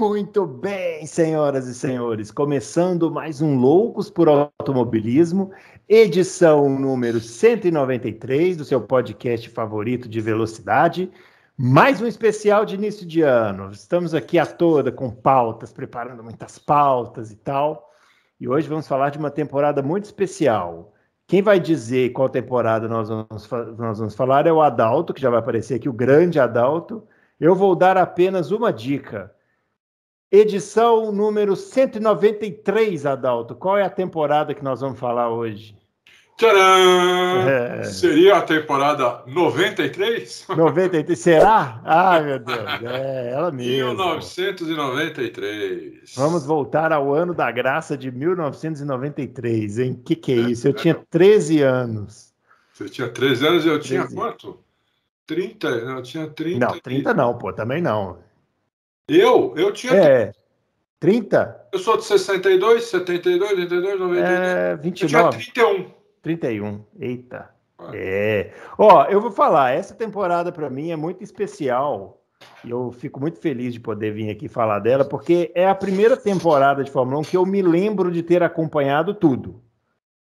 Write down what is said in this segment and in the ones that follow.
Muito bem, senhoras e senhores, começando mais um Loucos por Automobilismo, edição número 193 do seu podcast favorito de velocidade. Mais um especial de início de ano. Estamos aqui à toda com pautas, preparando muitas pautas e tal. E hoje vamos falar de uma temporada muito especial. Quem vai dizer qual temporada nós vamos, nós vamos falar é o Adalto, que já vai aparecer aqui, o grande Adalto. Eu vou dar apenas uma dica. Edição número 193, Adalto. Qual é a temporada que nós vamos falar hoje? Tcharam! É. Seria a temporada 93? 93, será? Ah, meu Deus, é ela mesmo. 1993. Vamos voltar ao ano da graça de 1993, hein? Que que é, é isso? Eu é, tinha 13 anos. Você tinha 13 anos e eu 13. tinha quanto? 30? Não, eu tinha 30. Não, 30 e... não, pô, também não. Eu? Eu tinha. É. 30? Eu sou de 62, 72, 82, 92. É, 29. Eu tinha 31. 31. Eita. Ah. É. Ó, eu vou falar, essa temporada para mim é muito especial. E eu fico muito feliz de poder vir aqui falar dela, porque é a primeira temporada de Fórmula 1 que eu me lembro de ter acompanhado tudo.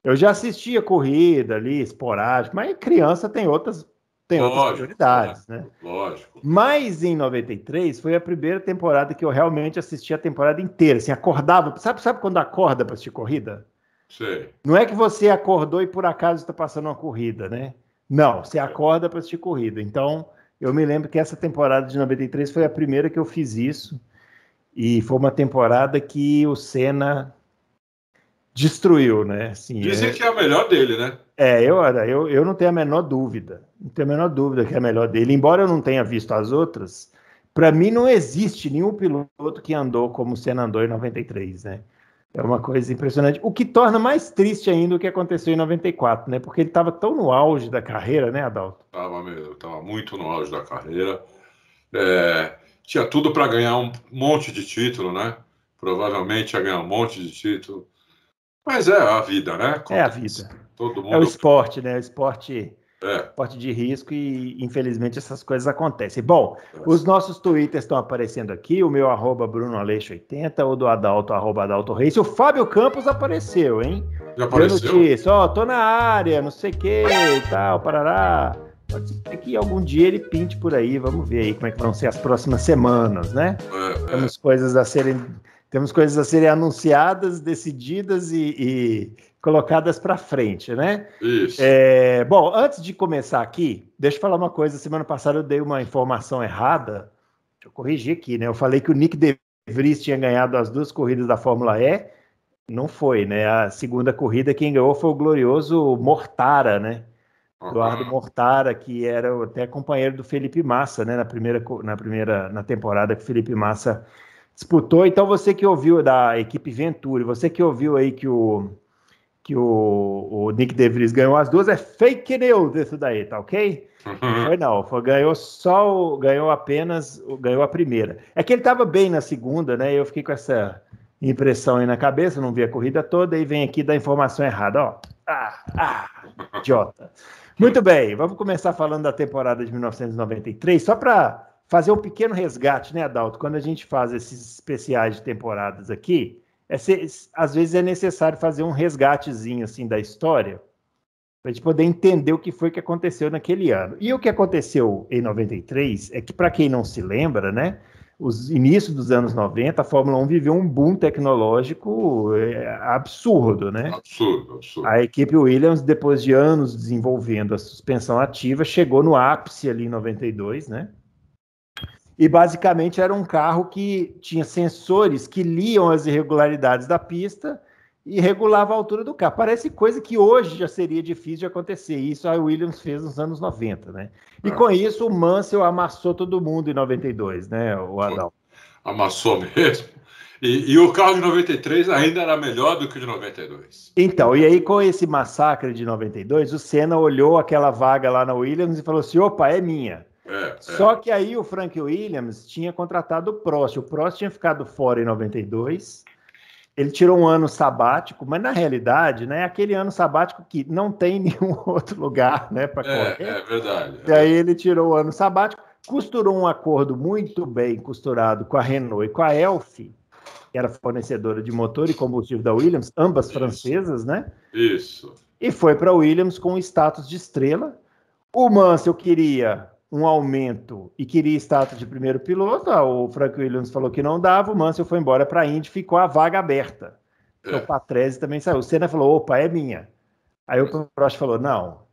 Eu já assistia corrida ali, esporádico, mas criança tem outras tem lógico, outras prioridades, né? né? Lógico. Mas em 93 foi a primeira temporada que eu realmente assisti a temporada inteira. Assim, acordava. Sabe, sabe quando acorda para assistir corrida? Sim. Não é que você acordou e por acaso está passando uma corrida, né? Não, você acorda para assistir corrida. Então, eu me lembro que essa temporada de 93 foi a primeira que eu fiz isso. E foi uma temporada que o Senna destruiu, né? Assim, Dizem é... que é a melhor dele, né? É, eu, eu, eu não tenho a menor dúvida. Não tenho a menor dúvida que é a melhor dele. Embora eu não tenha visto as outras, para mim não existe nenhum piloto que andou como o Senna andou em 93, né? É uma coisa impressionante. O que torna mais triste ainda o que aconteceu em 94, né? Porque ele estava tão no auge da carreira, né, Adalto? Tava mesmo, tava muito no auge da carreira. É, tinha tudo para ganhar um monte de título, né? Provavelmente ia ganhar um monte de título. Mas é a vida, né? É a vida. Todo mundo... É o esporte, né? O esporte. É. Esporte de risco e, infelizmente, essas coisas acontecem. Bom, os nossos twitters estão aparecendo aqui, o meu arroba brunoaleixo80, o do Adalto, arroba Adalto Reis. O Fábio Campos apareceu, hein? Já apareceu? Deu notícia, ó, oh, tô na área, não sei o que e tal, parará. Pode ser que algum dia ele pinte por aí, vamos ver aí como é que vão ser as próximas semanas, né? É, é. Temos coisas a serem temos coisas a serem anunciadas, decididas e, e colocadas para frente, né? Isso. É, bom, antes de começar aqui, deixa eu falar uma coisa. Semana passada eu dei uma informação errada. Deixa eu corrigir aqui, né? Eu falei que o Nick De Vries tinha ganhado as duas corridas da Fórmula E. Não foi, né? A segunda corrida quem ganhou foi o glorioso Mortara, né? Ah. Eduardo Mortara, que era até companheiro do Felipe Massa, né? Na primeira, na primeira na temporada que o Felipe Massa disputou. Então, você que ouviu da equipe Venturi, você que ouviu aí que o, que o, o Nick DeVries ganhou as duas, é fake news isso daí, tá ok? Uhum. foi não, foi, ganhou só, ganhou apenas, ganhou a primeira. É que ele estava bem na segunda, né? Eu fiquei com essa impressão aí na cabeça, não vi a corrida toda, e vem aqui da informação errada, ó. Ah, ah, idiota. Muito bem, vamos começar falando da temporada de 1993, só para fazer um pequeno resgate, né, Adalto? Quando a gente faz esses especiais de temporadas aqui, é ser, às vezes é necessário fazer um resgatezinho assim da história para a gente poder entender o que foi que aconteceu naquele ano. E o que aconteceu em 93 é que, para quem não se lembra, né, os inícios dos anos 90, a Fórmula 1 viveu um boom tecnológico é, absurdo, né? Absurdo, absurdo. A equipe Williams, depois de anos desenvolvendo a suspensão ativa, chegou no ápice ali em 92, né? E basicamente era um carro que tinha sensores que liam as irregularidades da pista e regulava a altura do carro. Parece coisa que hoje já seria difícil de acontecer. Isso a Williams fez nos anos 90, né? E é. com isso o Mansell amassou todo mundo em 92, né, o Adão? Amassou mesmo. E, e, o carro de 93 ainda era melhor do que o de 92. Então, e aí com esse massacre de 92, o Senna olhou aquela vaga lá na Williams e falou assim: opa, é minha. É, é. Só que aí o Frank Williams tinha contratado o Prost. O Prost tinha ficado fora em 92. Ele tirou um ano sabático, mas na realidade, né, é aquele ano sabático que não tem nenhum outro lugar, né, para correr. É, verdade. E aí ele tirou o ano sabático, costurou um acordo muito bem costurado com a Renault e com a Elf, que era fornecedora de motor e combustível da Williams, ambas Isso. francesas, né? Isso. E foi para a Williams com o status de estrela. O Mansell queria um aumento e queria status de primeiro piloto. Ah, o Frank Williams falou que não dava, o Mansell foi embora para a Indy, ficou a vaga aberta. É. Então, o Patrese também saiu. O Senna falou: opa, é minha. Aí o Prost falou: não,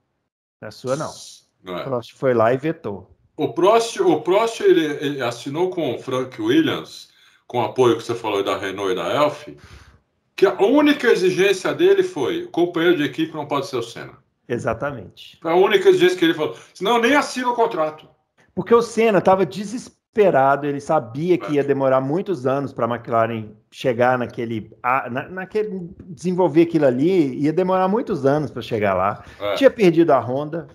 não é sua, não. não é. O Prost foi lá e vetou. O Prost, o Prost ele, ele assinou com o Frank Williams, com o apoio que você falou da Renault e da Elf, que a única exigência dele foi: o companheiro de equipe não pode ser o Senna. Exatamente. Foi a única vez que ele falou. Senão eu nem assino o contrato. Porque o Senna estava desesperado, ele sabia que é. ia demorar muitos anos para a McLaren chegar naquele, na, naquele. desenvolver aquilo ali, ia demorar muitos anos para chegar lá. É. Tinha perdido a Honda.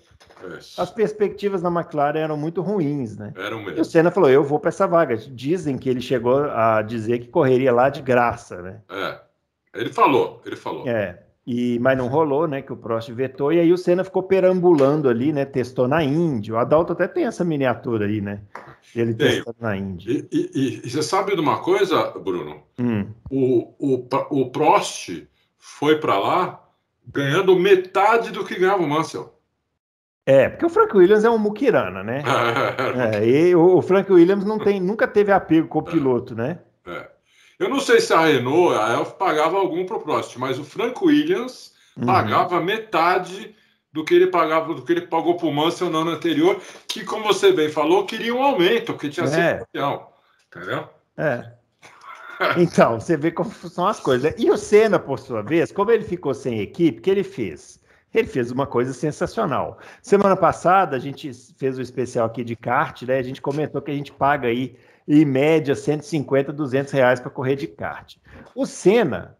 As perspectivas na McLaren eram muito ruins, né? Eram mesmo. E o Senna falou: eu vou para essa vaga. Dizem que ele chegou a dizer que correria lá de graça, né? É. Ele falou, ele falou. É. E, mas não rolou, né? Que o Prost vetou. E aí o Senna ficou perambulando ali, né? Testou na Índia. O Adalto até tem essa miniatura aí, né? Ele tem. testando na Índia. E, e, e, você sabe de uma coisa, Bruno? Hum. O, o, o Prost foi para lá ganhando metade do que ganhava o Mansell. É, porque o Frank Williams é um muquirana, né? É, é, é. é, e o Frank Williams não tem, nunca teve apego com o piloto, né? É. Eu não sei se a Renault, a Elf pagava algum pro Prost, mas o Frank Williams uhum. pagava metade do que ele pagava, do que ele pagou para o Mansell no ano anterior, que, como você bem falou, queria um aumento, porque tinha é. sido campeão. Entendeu? É. Então, você vê como são as coisas. Né? E o Senna, por sua vez, como ele ficou sem equipe, o que ele fez? Ele fez uma coisa sensacional. Semana passada, a gente fez o um especial aqui de kart, né? A gente comentou que a gente paga aí e média 150, 200 reais para correr de kart. O Senna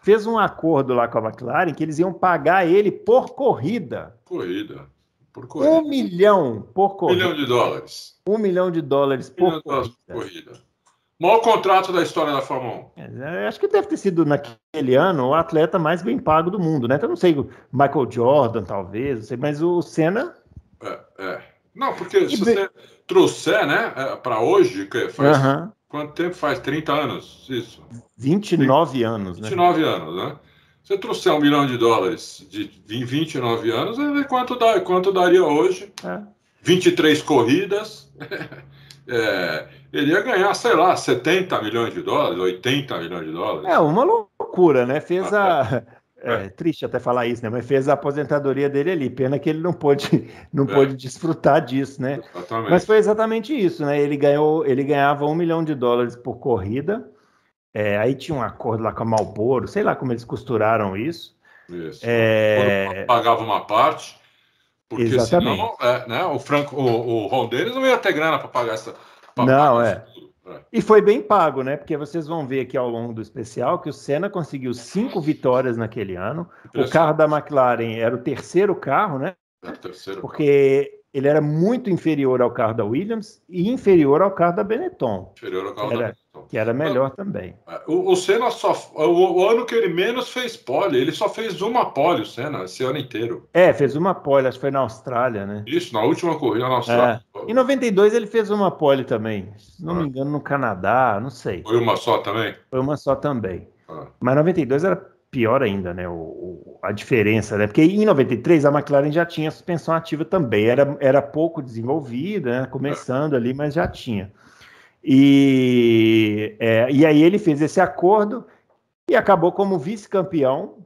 fez um acordo lá com a McLaren que eles iam pagar ele por corrida. Corrida. Por corrida. Um milhão por corrida. Um milhão de dólares. Um milhão de dólares por, milhão corrida. dólares por corrida. Maior contrato da história da Fórmula 1. É, acho que deve ter sido, naquele ano, o atleta mais bem pago do mundo, né? Então, não sei, Michael Jordan, talvez, não sei, mas o Senna. É, é. Não, porque e se, bem... você, trouxer, né, é, para hoje, que faz uhum. quanto tempo faz? 30 anos, isso. 29 30, anos, 29 né? 29 anos, né? Se eu trouxer um milhão de dólares de, de 29 anos, é quanto, dá, quanto daria hoje? É. 23 corridas. é, ele ia ganhar, sei lá, 70 milhões de dólares, 80 milhões de dólares. É uma loucura, né? Fez tá a. É, é, triste até falar isso, né? Mas fez a aposentadoria dele ali. Pena que ele não pôde, não é. pôde desfrutar disso, né? Exatamente. Mas foi exatamente isso, né? Ele ganhou, ele ganhava um milhão de dólares por corrida. É, aí tinha um acordo lá com a Malboro, sei lá como eles costuraram isso. Isso. É... Pagava uma parte, porque Exatamente. senão é, né, o Franco, o, o Ron deles não ia ter grana para pagar essa. Pra não, pagar é. É. E foi bem pago, né? Porque vocês vão ver aqui ao longo do especial que o Senna conseguiu cinco vitórias naquele ano. O carro da McLaren era o terceiro carro, né? Era o terceiro Porque ele era muito inferior ao carro da Williams e inferior ao carro da Benetton. Inferior ao carro era, da Benetton. Que era melhor Não, também. É, o, o, Senna só. O, o, ano que ele menos fez pole, ele só fez uma pole, o Senna, esse ano inteiro. É, fez uma pole, acho que foi na Austrália, né? Isso, na última corrida na Austrália. É. Em 92 ele fez uma pole também. Se não ah. me engano, no Canadá, não sei. Foi uma só também? Foi uma só também. Ah. Mas 92 era pior ainda, né? O, o, a diferença, né? Porque em 93 a McLaren já tinha suspensão ativa também, era, era pouco desenvolvida, né? começando ali, mas já tinha. E, é, e aí ele fez esse acordo e acabou como vice-campeão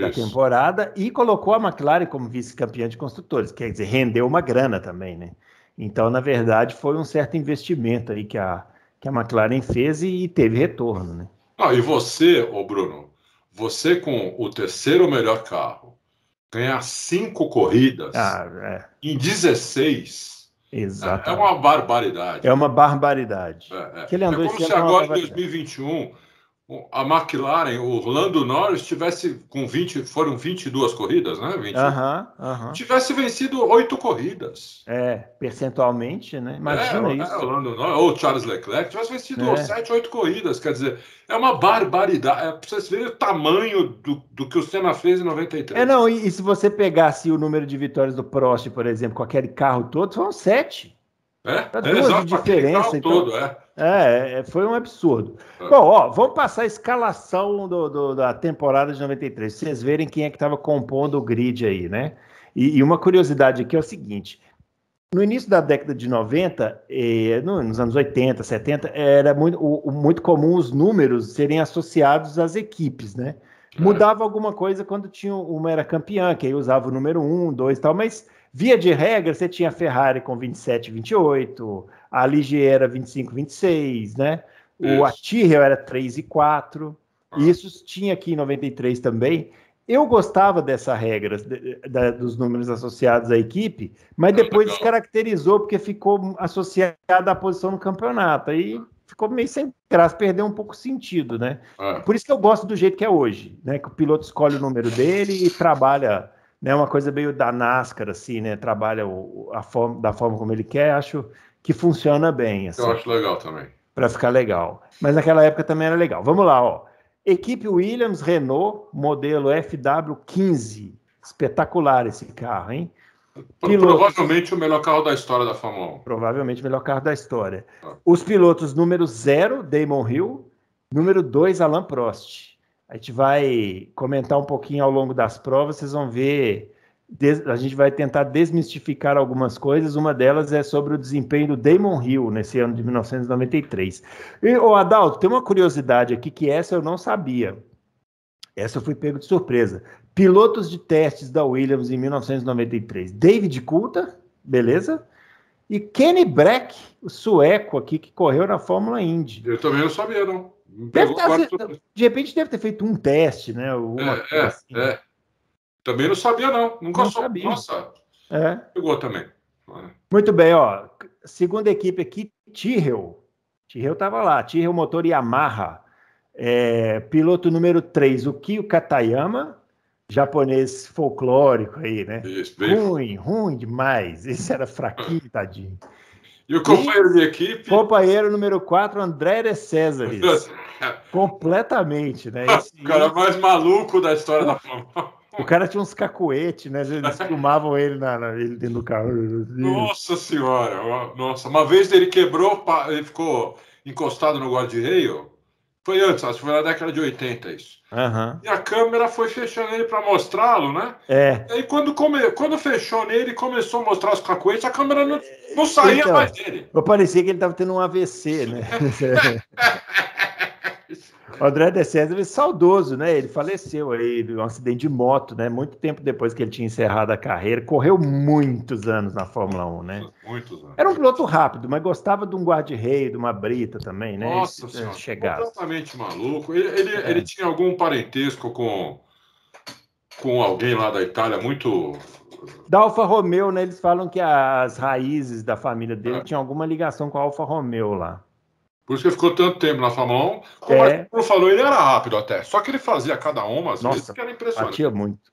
da temporada e colocou a McLaren como vice-campeã de construtores, quer dizer, rendeu uma grana também, né? Então, na verdade, foi um certo investimento aí que a, que a McLaren fez e, e teve retorno, né? Ah, e você, ô Bruno, você com o terceiro melhor carro ganhar cinco corridas ah, é. em 16 Exatamente. Né, é uma barbaridade. É uma barbaridade. É, é. Que ele andou é como se é agora em 2021 a McLaren, o Orlando Norris, tivesse com 20, foram 22 corridas, né? 20, Tivesse vencido oito corridas. É, percentualmente, né? Imagina é, isso. É, Orlando Norris, ou Charles Leclerc, tivesse vencido é. sete, oito corridas. Quer dizer, é uma barbaridade. É para vocês verem o tamanho do, do que o Senna fez em 93. É, não, e, e se você pegasse o número de vitórias do Prost, por exemplo, com aquele carro todo, foram sete. É, tá duas de diferença. Então, todo, é. é. é. foi um absurdo. É. Bom, ó, vamos passar a escalação do, do, da temporada de 93. Vocês verem quem é que estava compondo o grid aí, né? E, e, uma curiosidade aqui é o seguinte. No início da década de 90, eh, nos anos 80, 70, era muito, o, muito comum os números serem associados às equipes, né? É. Mudava alguma coisa quando tinha uma era campeã, que aí usava o número 1, um, 2 e tal, mas Via de regra, você tinha a Ferrari com 27, 28, a Ligier era 25, 26, né? Isso. O Atirreo era 3 e 4. Ah. E isso tinha aqui em 93 também. Eu gostava dessa regra, de, de, dos números associados à equipe, mas ah, depois legal. descaracterizou porque ficou associada à posição no campeonato. Aí ficou meio sem graça, perdeu um pouco o sentido, né? É. Por isso que eu gosto do jeito que é hoje, né? Que o piloto escolhe o número dele e trabalha né, uma coisa meio da NASCAR, assim, né? Trabalha o, a forma, da forma como ele quer, acho que funciona bem. Assim, Eu acho legal também. Para ficar legal. Mas naquela época também era legal. Vamos lá, ó. Equipe Williams Renault, modelo FW15. Espetacular esse carro, hein? Pilotos... Provavelmente o melhor carro da história da Fórmula 1. Provavelmente o melhor carro da história. Ah. Os pilotos número 0, Damon Hill, número 2, Alain Prost. A gente vai comentar um pouquinho ao longo das provas, vocês vão ver. A gente vai tentar desmistificar algumas coisas. Uma delas é sobre o desempenho do Damon Hill nesse ano de 1993. E, o Adalto, tem uma curiosidade aqui que essa eu não sabia. Essa eu fui pego de surpresa. Pilotos de testes da Williams em 1993. David Coulter, beleza? E Kenny Breck, o sueco aqui que correu na Fórmula Indy. Eu também não sabia, não. Ter, tá de repente deve ter feito um teste, né? É, é, assim, né? é. Né? Também não sabia, não. Nunca não sou... sabia. Nossa, é. pegou também. É. Muito bem, ó. Segunda equipe aqui, Tyrrell. Tyrrell estava lá. Tyrrell Motor Yamaha. É, piloto número 3, o Kyo Katayama. Japonês folclórico aí, né? Isso, ruim, ruim demais. Esse era fraquinho, tadinho. E o companheiro e de equipe? Companheiro número 4, André de César. Completamente, né? Esse... O cara mais maluco da história da Fórmula o cara tinha uns cacuetes, né? Eles filmavam ele, na, na, ele dentro do carro. Nossa senhora! Nossa, uma vez ele quebrou, ele ficou encostado no guarda-reio foi antes, acho que foi na década de 80 isso. Uhum. E a câmera foi fechando ele para mostrá-lo, né? É. E aí quando, come... quando fechou nele e começou a mostrar os cacoetes, a câmera não, não saía então, mais dele. Parecia que ele estava tendo um AVC, né? O André de César é saudoso, né? Ele faleceu aí de um acidente de moto, né? Muito tempo depois que ele tinha encerrado a carreira. Correu muitos anos na Fórmula 1, né? Muitos anos. Era um piloto rápido, mas gostava de um guarda-rei, de uma brita também, né? Nossa ele, senhora, chegava. completamente maluco. Ele, ele, é. ele tinha algum parentesco com, com alguém lá da Itália muito da Alfa Romeo, né? Eles falam que as raízes da família dele é. tinham alguma ligação com a Alfa Romeo lá. Por isso que ficou tanto tempo na sua mão. Como é... o falou, ele era rápido até. Só que ele fazia cada uma, às Nossa, vezes, que era impressionante. Batia muito.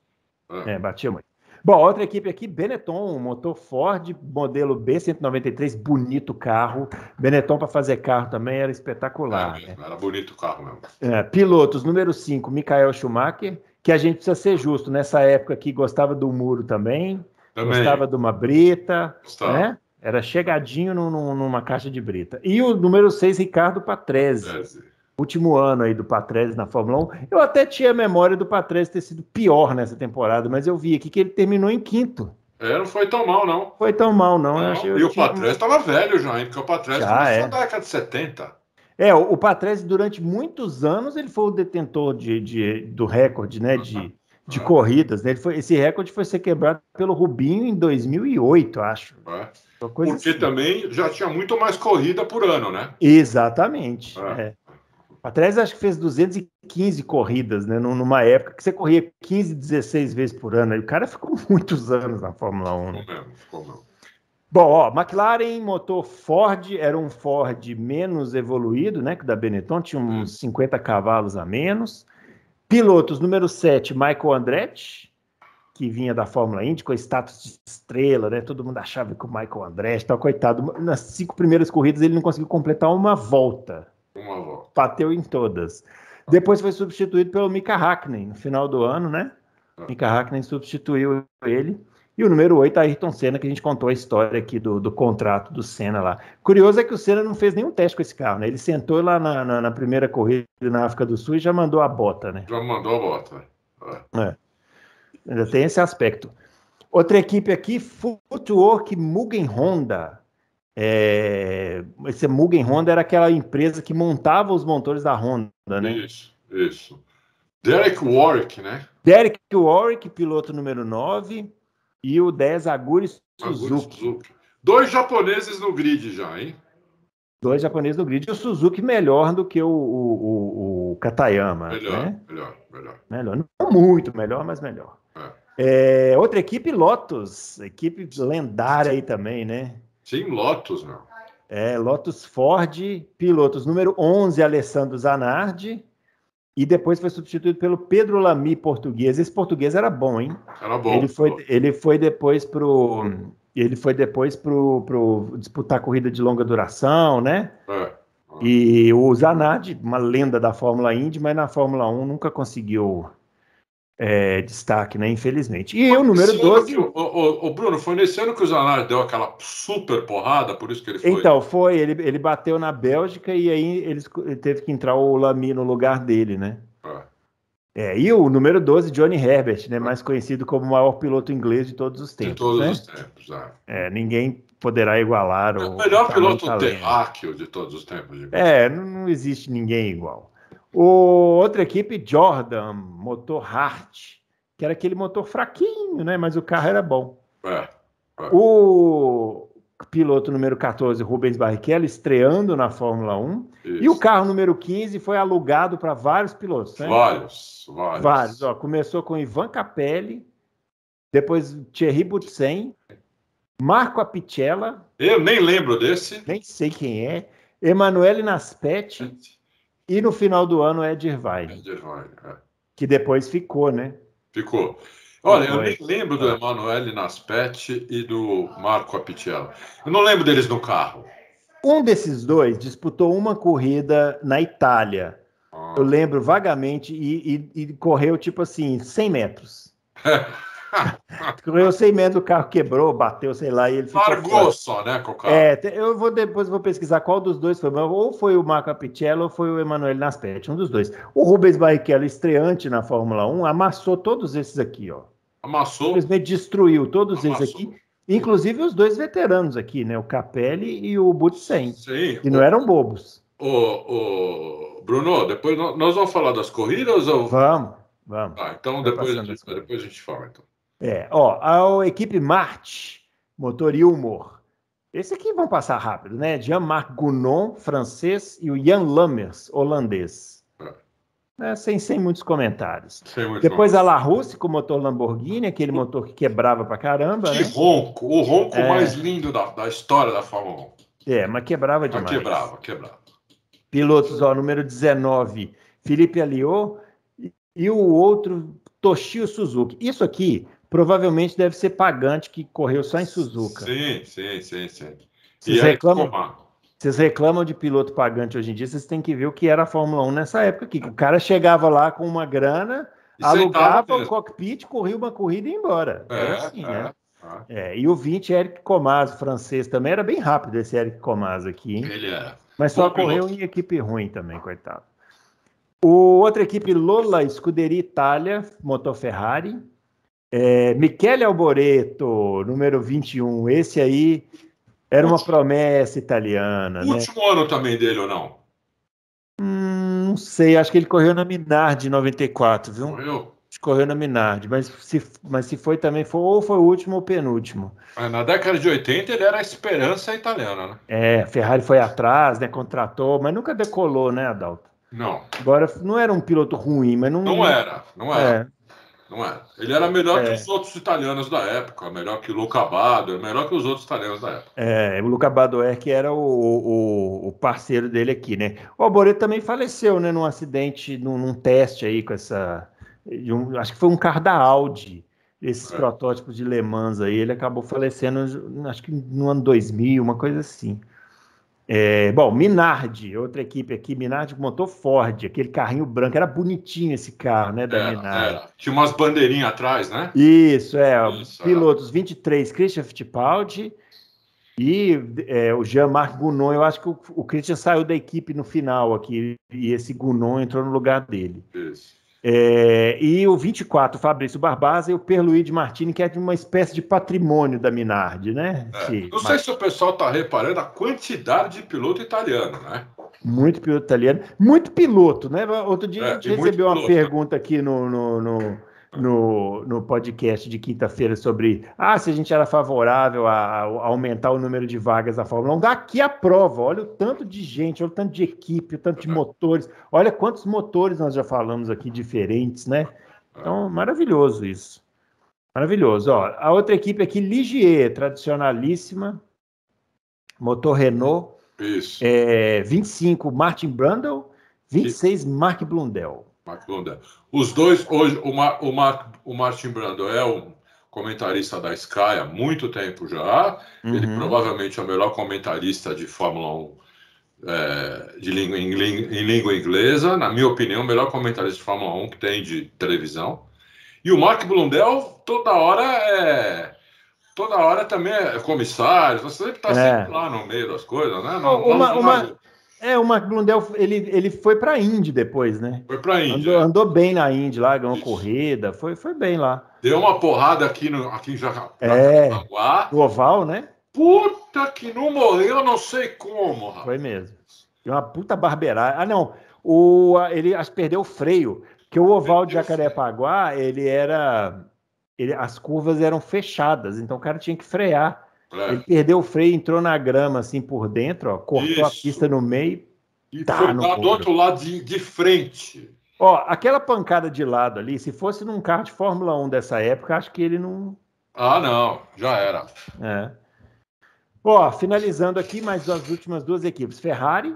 É. é. batia muito. Bom, outra equipe aqui, Benetton, motor Ford, modelo B193, bonito carro. Benetton para fazer carro também era espetacular. É, né? Era bonito o carro mesmo. É, pilotos, número 5, Michael Schumacher, que a gente precisa ser justo, nessa época aqui gostava do muro também, também. gostava de uma brita, gostava. né? Era chegadinho no, no, numa caixa de brita. E o número 6, Ricardo Patrese. Último ano aí do Patrese na Fórmula 1. Eu até tinha a memória do Patrese ter sido pior nessa temporada, mas eu vi aqui que ele terminou em quinto. É, não foi tão mal, não. Foi tão mal, não. não. Achei, e o Patrese estava velho já, hein? Porque o Patrese já, é. da década de 70. É, o, o Patrese, durante muitos anos, ele foi o detentor de, de do recorde, né? De, de corridas. Né? Ele foi, esse recorde foi ser quebrado pelo Rubinho em 2008, acho. Uhum. Porque assim. também já tinha muito mais corrida por ano, né? Exatamente. É. É. Atrás acho que fez 215 corridas, né? Numa época que você corria 15, 16 vezes por ano. E o cara ficou muitos anos na Fórmula 1. Né? Ficou mesmo, ficou mesmo. Bom, ó, McLaren, motor Ford, era um Ford menos evoluído, né? Que o da Benetton tinha uns hum. 50 cavalos a menos. Pilotos, número 7, Michael Andretti que vinha da Fórmula Indy com status de estrela, né? Todo mundo achava que o Michael Andretti estava coitado. Nas cinco primeiras corridas ele não conseguiu completar uma volta. Uma volta. Bateu em todas. Depois foi substituído pelo Mika Hakkinen no final do ano, né? Ah. Mika Hakkinen substituiu ele. E o número 8, Ayrton Senna, que a gente contou a história aqui do, do contrato do Senna lá. Curioso é que o Senna não fez nenhum teste com esse carro, né? Ele sentou lá na, na, na primeira corrida na África do Sul e já mandou a bota, né? Já mandou a bota. É. é. Ainda tem esse aspecto. Outra equipe aqui, Footwork Mugen Honda. É, esse Mugen Honda era aquela empresa que montava os motores da Honda, né? Isso, isso. Derek Warwick, né? Derek Warwick, piloto número 9, e o 10 Aguri Suzuki. Aguri Suzuki. Dois japoneses no grid já, hein? dois japoneses do grid. E o Suzuki melhor do que o, o, o Katayama. Melhor, né? melhor, melhor. Melhor. Não muito melhor, mas melhor. É. É, outra equipe, Lotus. Equipe lendária aí também, né? Sim, Lotus, não. É, Lotus Ford, pilotos número 11, Alessandro Zanardi. E depois foi substituído pelo Pedro Lamy, português. Esse português era bom, hein? Era bom. Ele foi, ele foi depois pro... Hum ele foi depois pro, pro disputar corrida de longa duração, né? É. é. E o Zanardi, uma lenda da Fórmula Indy, mas na Fórmula 1 nunca conseguiu é, destaque, né? Infelizmente. E eu, número 12. O, o, o, Bruno, foi nesse ano que o Zanardi deu aquela super porrada, por isso que ele foi. Então, foi, ele, ele bateu na Bélgica e aí ele, ele teve que entrar o Lamy no lugar dele, né? É, e o número 12, Johnny Herbert, né, é. mais conhecido como o maior piloto inglês de todos os tempos. De todos né? os tempos, é. é. Ninguém poderá igualar. É o melhor piloto terráqueo de todos os tempos. De é, não, não existe ninguém igual. O, outra equipe, Jordan, motor Hart, que era aquele motor fraquinho, né? Mas o carro era bom. É, é. O, piloto número 14, Rubens Barrichello, estreando na Fórmula 1. Isso. E o carro número 15 foi alugado para vários pilotos. Né? Vários, vários. Vários. Ó, começou com Ivan Capelli, depois Thierry Butsen, Marco Apicella. Eu nem lembro desse. Nem sei quem é. Emanuele Naspetti. E no final do ano, Edir Vine. Edir Vine, é. Que depois ficou, né? Ficou. Olha, eu nem lembro do ah. Emanuele Naspetti e do Marco Apitiello. Eu não lembro deles no carro. Um desses dois disputou uma corrida na Itália. Ah. Eu lembro vagamente e, e, e correu tipo assim, 100 metros. eu sei mesmo, o carro quebrou, bateu, sei lá, e ele Largou só, né, com o carro. É, eu vou depois vou pesquisar qual dos dois foi, ou foi o Marco Apicello ou foi o Emanuele Naspetti, um dos dois. O Rubens Barrichello, estreante na Fórmula 1, amassou todos esses aqui, ó. Amassou? Simplesmente destruiu todos amassou. aqui. Inclusive os dois veteranos aqui, né? O Capelli e o Butsen. Sim. Que não eram bobos. O, o Bruno, depois nós, nós vamos falar das corridas ou... Vamos, vamos. Ah, então depois a, gente, depois a gente fala, então. É, ó, a equipe Marte, motor Ilmor. Esse aqui vão passar rápido, né? Jean-Marc Gounon, francês, e o Jan Lammers, holandês. É, sem, sem muitos comentários. Sem Depois a La Russe com o motor Lamborghini, aquele motor que quebrava pra caramba. Que né? ronco! O ronco é... mais lindo da, da história da Fórmula 1. É, mas quebrava demais. Mas quebrava, quebrava. Pilotos, ó, número 19, Felipe Aliot e o outro, Toshio Suzuki. Isso aqui provavelmente deve ser pagante que correu só em Suzuka. Sim, sim, sim, sim. Vocês reclamam, é? vocês reclamam de piloto pagante hoje em dia, vocês têm que ver o que era a Fórmula 1 nessa época, que o cara chegava lá com uma grana, e alugava o cockpit, corria uma corrida e ia embora. É, era assim, né? é, né? É. é. e o 20, Eric Comas, francês, também era bem rápido esse Eric Comas aqui. Hein? Ele era. Mas só Pô, correu piloto. em equipe ruim também, coitado. O outra equipe, Lola Scuderia Itália, motor Ferrari. É, Michele Alboreto, número 21. Esse aí era uma promessa italiana. O né? Último ano também dele ou não? Hum, não sei, acho que ele correu na Minardi em 94, viu? Correu? Correu na Minardi, mas se, mas se foi também, foi, ou foi o último ou penúltimo. Na década de 80 ele era a esperança italiana, né? É, a Ferrari foi atrás, né? Contratou, mas nunca decolou, né, Adalto? Não. Agora, não era um piloto ruim, mas não. Não era, não era. É. Não é? Ele era melhor é. que os outros italianos da época, melhor que o Luca Bado, é melhor que os outros italianos da época. É, o Luca Bado é que era o, o, o, parceiro dele aqui, né? O Alboreto também faleceu, né, num acidente, num, num teste aí com essa. Um, acho que foi um carro da Audi, esses é. protótipos de Le Mans aí. Ele acabou falecendo, acho que no ano 2000, uma coisa assim. É, bom, Minardi, outra equipe aqui, Minardi montou Ford, aquele carrinho branco, era bonitinho esse carro, né, da é, Minardi. É. Tinha umas bandeirinhas atrás, né? Isso, é, Isso, é. pilotos 23, Christian Fittipaldi e é, o Jean-Marc Gounon, eu acho que o, o Christian saiu da equipe no final aqui, e esse Gounon entrou no lugar dele. Isso. É, e o 24, Fabrício Barbosa e o Perluigi Martini, que é de uma espécie de patrimônio da Minardi, né? É, que, não sei mas... se o pessoal está reparando a quantidade de piloto italiano, né? Muito piloto italiano, muito piloto, né? Outro dia é, a gente recebeu uma piloto, né? pergunta aqui no, no, no no, no podcast de quinta-feira sobre ah, se a gente era favorável a, a, aumentar o número de vagas da Fórmula 1. Daqui a prova, olha o tanto de gente, olha o tanto de equipe, o tanto de motores, olha quantos motores nós já falamos aqui diferentes, né? Então, maravilhoso isso. Maravilhoso. Ó, a outra equipe aqui, Ligier, tradicionalíssima, motor Renault. Isso. É, 25, Martin Brundle. 26, Mark Blundell. Maclunda. Os dois, hoje, o, Mar, o, Mar, o Martin Brando é um comentarista da Sky há muito tempo já. Uhum. Ele provavelmente é o melhor comentarista de Fórmula 1 é, de língua, em, em, língua inglesa. Na minha opinião, o melhor comentarista de Fórmula 1 que tem de televisão. E o Mark Blundell, toda hora é. Toda hora também é comissário, você sempre está é. sempre lá no meio das coisas, né? não, uma, não, uma... É, o Mark Blundell, ele, ele foi pra Indy depois, né? Foi pra Indy. Andou, é. andou, bem na Indy lá, ganhou Isso. corrida, foi, foi bem lá. Deu uma porrada aqui, no, aqui em é. Jacarepaguá. É, no oval, né? Puta que não morreu, não sei como. Rapaz. Foi mesmo. Deu uma puta barbeirada. Ah, não, o, ele as, perdeu o freio, que o oval de Jacarepaguá, ele era... Ele, as curvas eram fechadas, então o cara tinha que frear. É. Ele perdeu o freio, entrou na grama assim por dentro, ó, cortou Isso. a pista no meio. E tá foi no do outro lado de, de frente. Ó, aquela pancada de lado ali, se fosse num carro de Fórmula 1 dessa época, acho que ele não. Ah, não, já era. É. Ó, finalizando aqui mais as últimas duas equipes: Ferrari,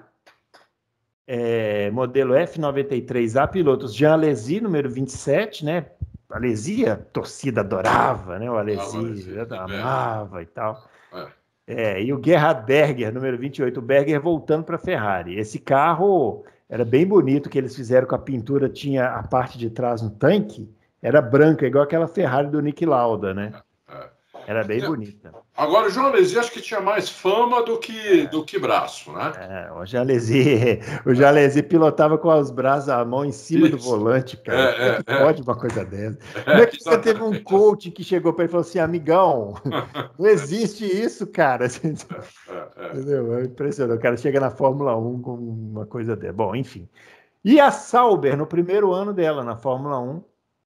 é, modelo F93A, pilotos Jean Alesi, número 27, né? Alesia, a torcida adorava, né? O Alesia ah, né? amava e tal. É. é. e o Gerhard Berger, número 28, o Berger voltando para a Ferrari. Esse carro era bem bonito que eles fizeram com a pintura, tinha a parte de trás no tanque, era branca, igual aquela Ferrari do Nick Lauda, né? É. Era bem é. bonita. Agora, o João Alesi acho que tinha mais fama do que, é. do que braço, né? É, o Jalesi, o Jalesi pilotava com os braços, a mão em cima Isso. do volante, cara. É, é, é, é, pode uma coisa dessa? Como é que você teve um coach que chegou para ele e falou assim, amigão, não existe isso, cara. Entendeu? É impressionante. O cara chega na Fórmula 1 com uma coisa dessa. Bom, enfim. E a Sauber, no primeiro ano dela na Fórmula 1,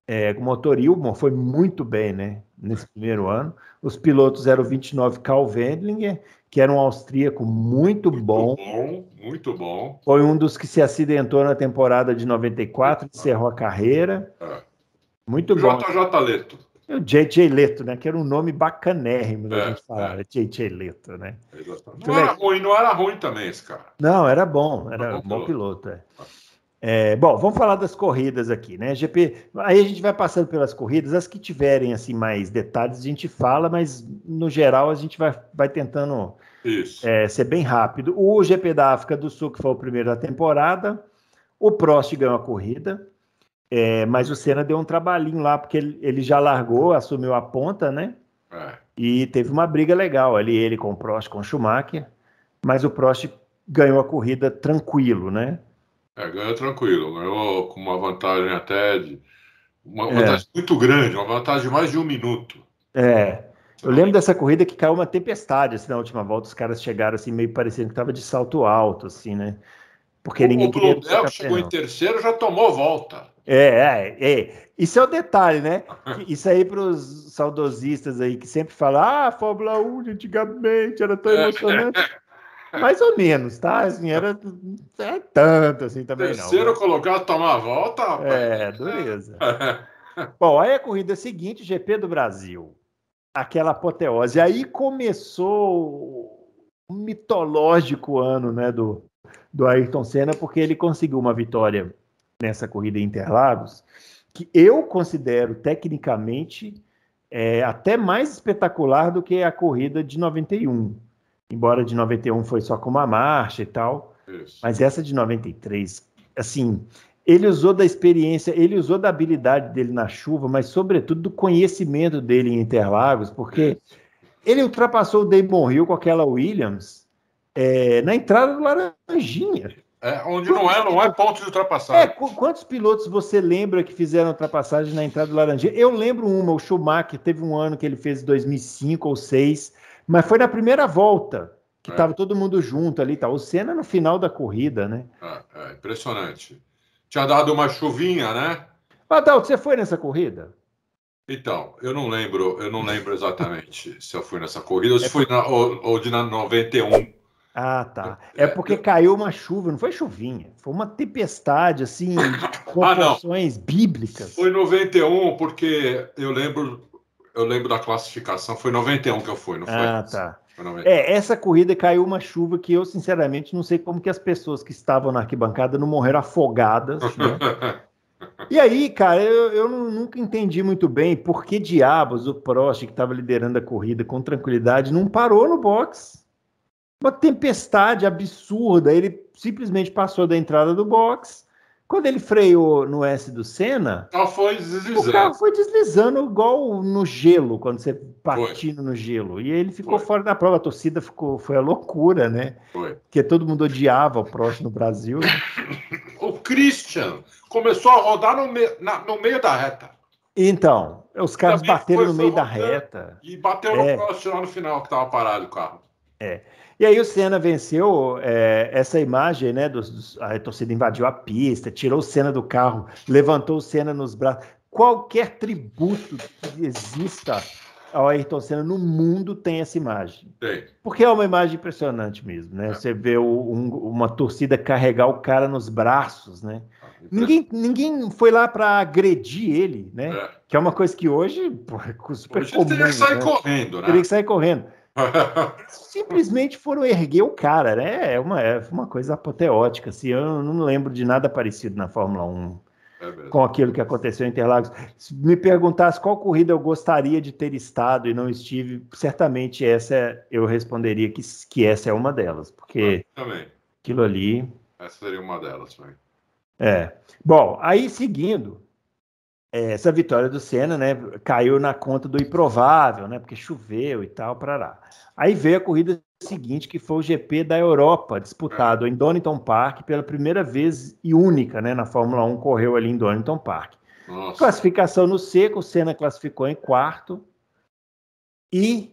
é, com motor Ilmor, foi muito bem, né? nesse primeiro ano. Os pilotos eram o 29 Karl Wendlinger, que era um austríaco muito, muito bom. bom. Muito bom, Foi um dos que se acidentou na temporada de 94, encerrou a carreira. É. Muito bom. JJ Leto. É o JJ Leto, né? Que era um nome bacanérrimo da é, gente falar. É. JJ Leto, né? Então, não é era ruim, não era ruim também esse cara. Não, era bom, era, era bom bom piloto. piloto é. Ah. É, bom, vamos falar das corridas aqui, né? GP. Aí a gente vai passando pelas corridas, as que tiverem assim mais detalhes a gente fala, mas no geral a gente vai, vai tentando é, ser bem rápido. O GP da África do Sul que foi o primeiro da temporada, o Prost ganhou a corrida, é, mas o Senna deu um trabalhinho lá porque ele, ele já largou, assumiu a ponta, né? É. E teve uma briga legal ali ele com o Prost, com o Schumacher, mas o Prost ganhou a corrida tranquilo, né? É, ganhou tranquilo, ganhou com uma vantagem até de. Uma é. vantagem muito grande, uma vantagem de mais de um minuto. É. Eu lembro dessa corrida que caiu uma tempestade assim, na última volta, os caras chegaram assim, meio parecendo que tava de salto alto, assim, né? Porque o ninguém queria. O chegou em terceiro já tomou volta. É, é, é. Isso é o um detalhe, né? Isso aí para os saudosistas aí que sempre falam: ah, a Fórmula 1 antigamente era tão é. emocionante. Mais ou menos, tá? Assim, era, é tanto assim também Terceiro não. Terceiro colocado tomar a volta, rapaz. É, dureza. É. Bom, aí a corrida seguinte, GP do Brasil. Aquela apoteose. Aí começou o mitológico ano, né, do, do Ayrton Senna, porque ele conseguiu uma vitória nessa corrida em Interlagos, que eu considero tecnicamente é, até mais espetacular do que a corrida de 91 Embora de 91 foi só com uma marcha e tal. Isso. Mas essa de 93, assim, ele usou da experiência, ele usou da habilidade dele na chuva, mas sobretudo do conhecimento dele em Interlagos, porque ele ultrapassou o Damon Hill com aquela Williams é, na entrada do Laranjinha. É, onde não é, não é ponto de ultrapassagem. É, quantos pilotos você lembra que fizeram ultrapassagem na entrada do Laranjinha? Eu lembro uma, o Schumacher, teve um ano que ele fez 2005 ou 2006, mas foi na primeira volta que estava é. todo mundo junto ali, tá? O Senna no final da corrida, né? É, é impressionante. Tinha dado uma chuvinha, né? Adalto, ah, você foi nessa corrida? Então, eu não lembro, eu não lembro exatamente se eu fui nessa corrida ou se é fui na, ou, ou, de na 91. Ah, tá. É, é porque caiu uma chuva, não foi chuvinha, foi uma tempestade assim, de proporções ah, bíblicas. Foi 91 porque eu lembro eu lembro da classificação, foi 91 que eu fui, não foi? Ah, tá. Foi é, essa corrida caiu uma chuva que eu, sinceramente, não sei como que as pessoas que estavam na arquibancada não morreram afogadas, né? E aí, cara, eu, eu nunca entendi muito bem por que diabos o Prost, que estava liderando a corrida com tranquilidade, não parou no box. Uma tempestade absurda, ele simplesmente passou da entrada do box, quando ele freou no S do Senna, foi deslizando. O carro foi deslizando igual no gelo, quando você patina no gelo. E ele ficou foi. fora da prova. A torcida ficou, foi a loucura, né? Foi. Porque todo mundo odiava o próximo no Brasil. o Christian começou a rodar no, me, na, no meio da reta. Então, os caras bateram no meio da reta. E bateu é. no próximo no final que estava parado o carro. É. E aí o Senna venceu é, essa imagem, né? Dos, dos, a torcida invadiu a pista, tirou o Senna do carro, levantou o Senna nos braços. Qualquer tributo que exista ao Ayrton Senna no mundo tem essa imagem. Tem. Porque é uma imagem impressionante mesmo, né? É. Você vê o, um, uma torcida carregar o cara nos braços, né? É. Ninguém, ninguém foi lá para agredir ele, né? É. Que é uma coisa que hoje pô, é super hoje comum. teria que sair né? correndo, né? Teria que sair correndo simplesmente foram erguer o cara, né? É uma, é uma coisa apoteótica. Assim, eu não lembro de nada parecido na Fórmula 1 é com aquilo que aconteceu em Interlagos. Se me perguntasse qual corrida eu gostaria de ter estado e não estive, certamente essa é, eu responderia que, que essa é uma delas, porque ah, também aquilo ali. Essa seria uma delas, né? É. Bom, aí seguindo, essa vitória do Senna, né, caiu na conta do improvável, né, porque choveu e tal, parará. Aí veio a corrida seguinte, que foi o GP da Europa, disputado em Donington Park pela primeira vez e única, né, na Fórmula 1, correu ali em Donington Park. Nossa. Classificação no seco, o Senna classificou em quarto e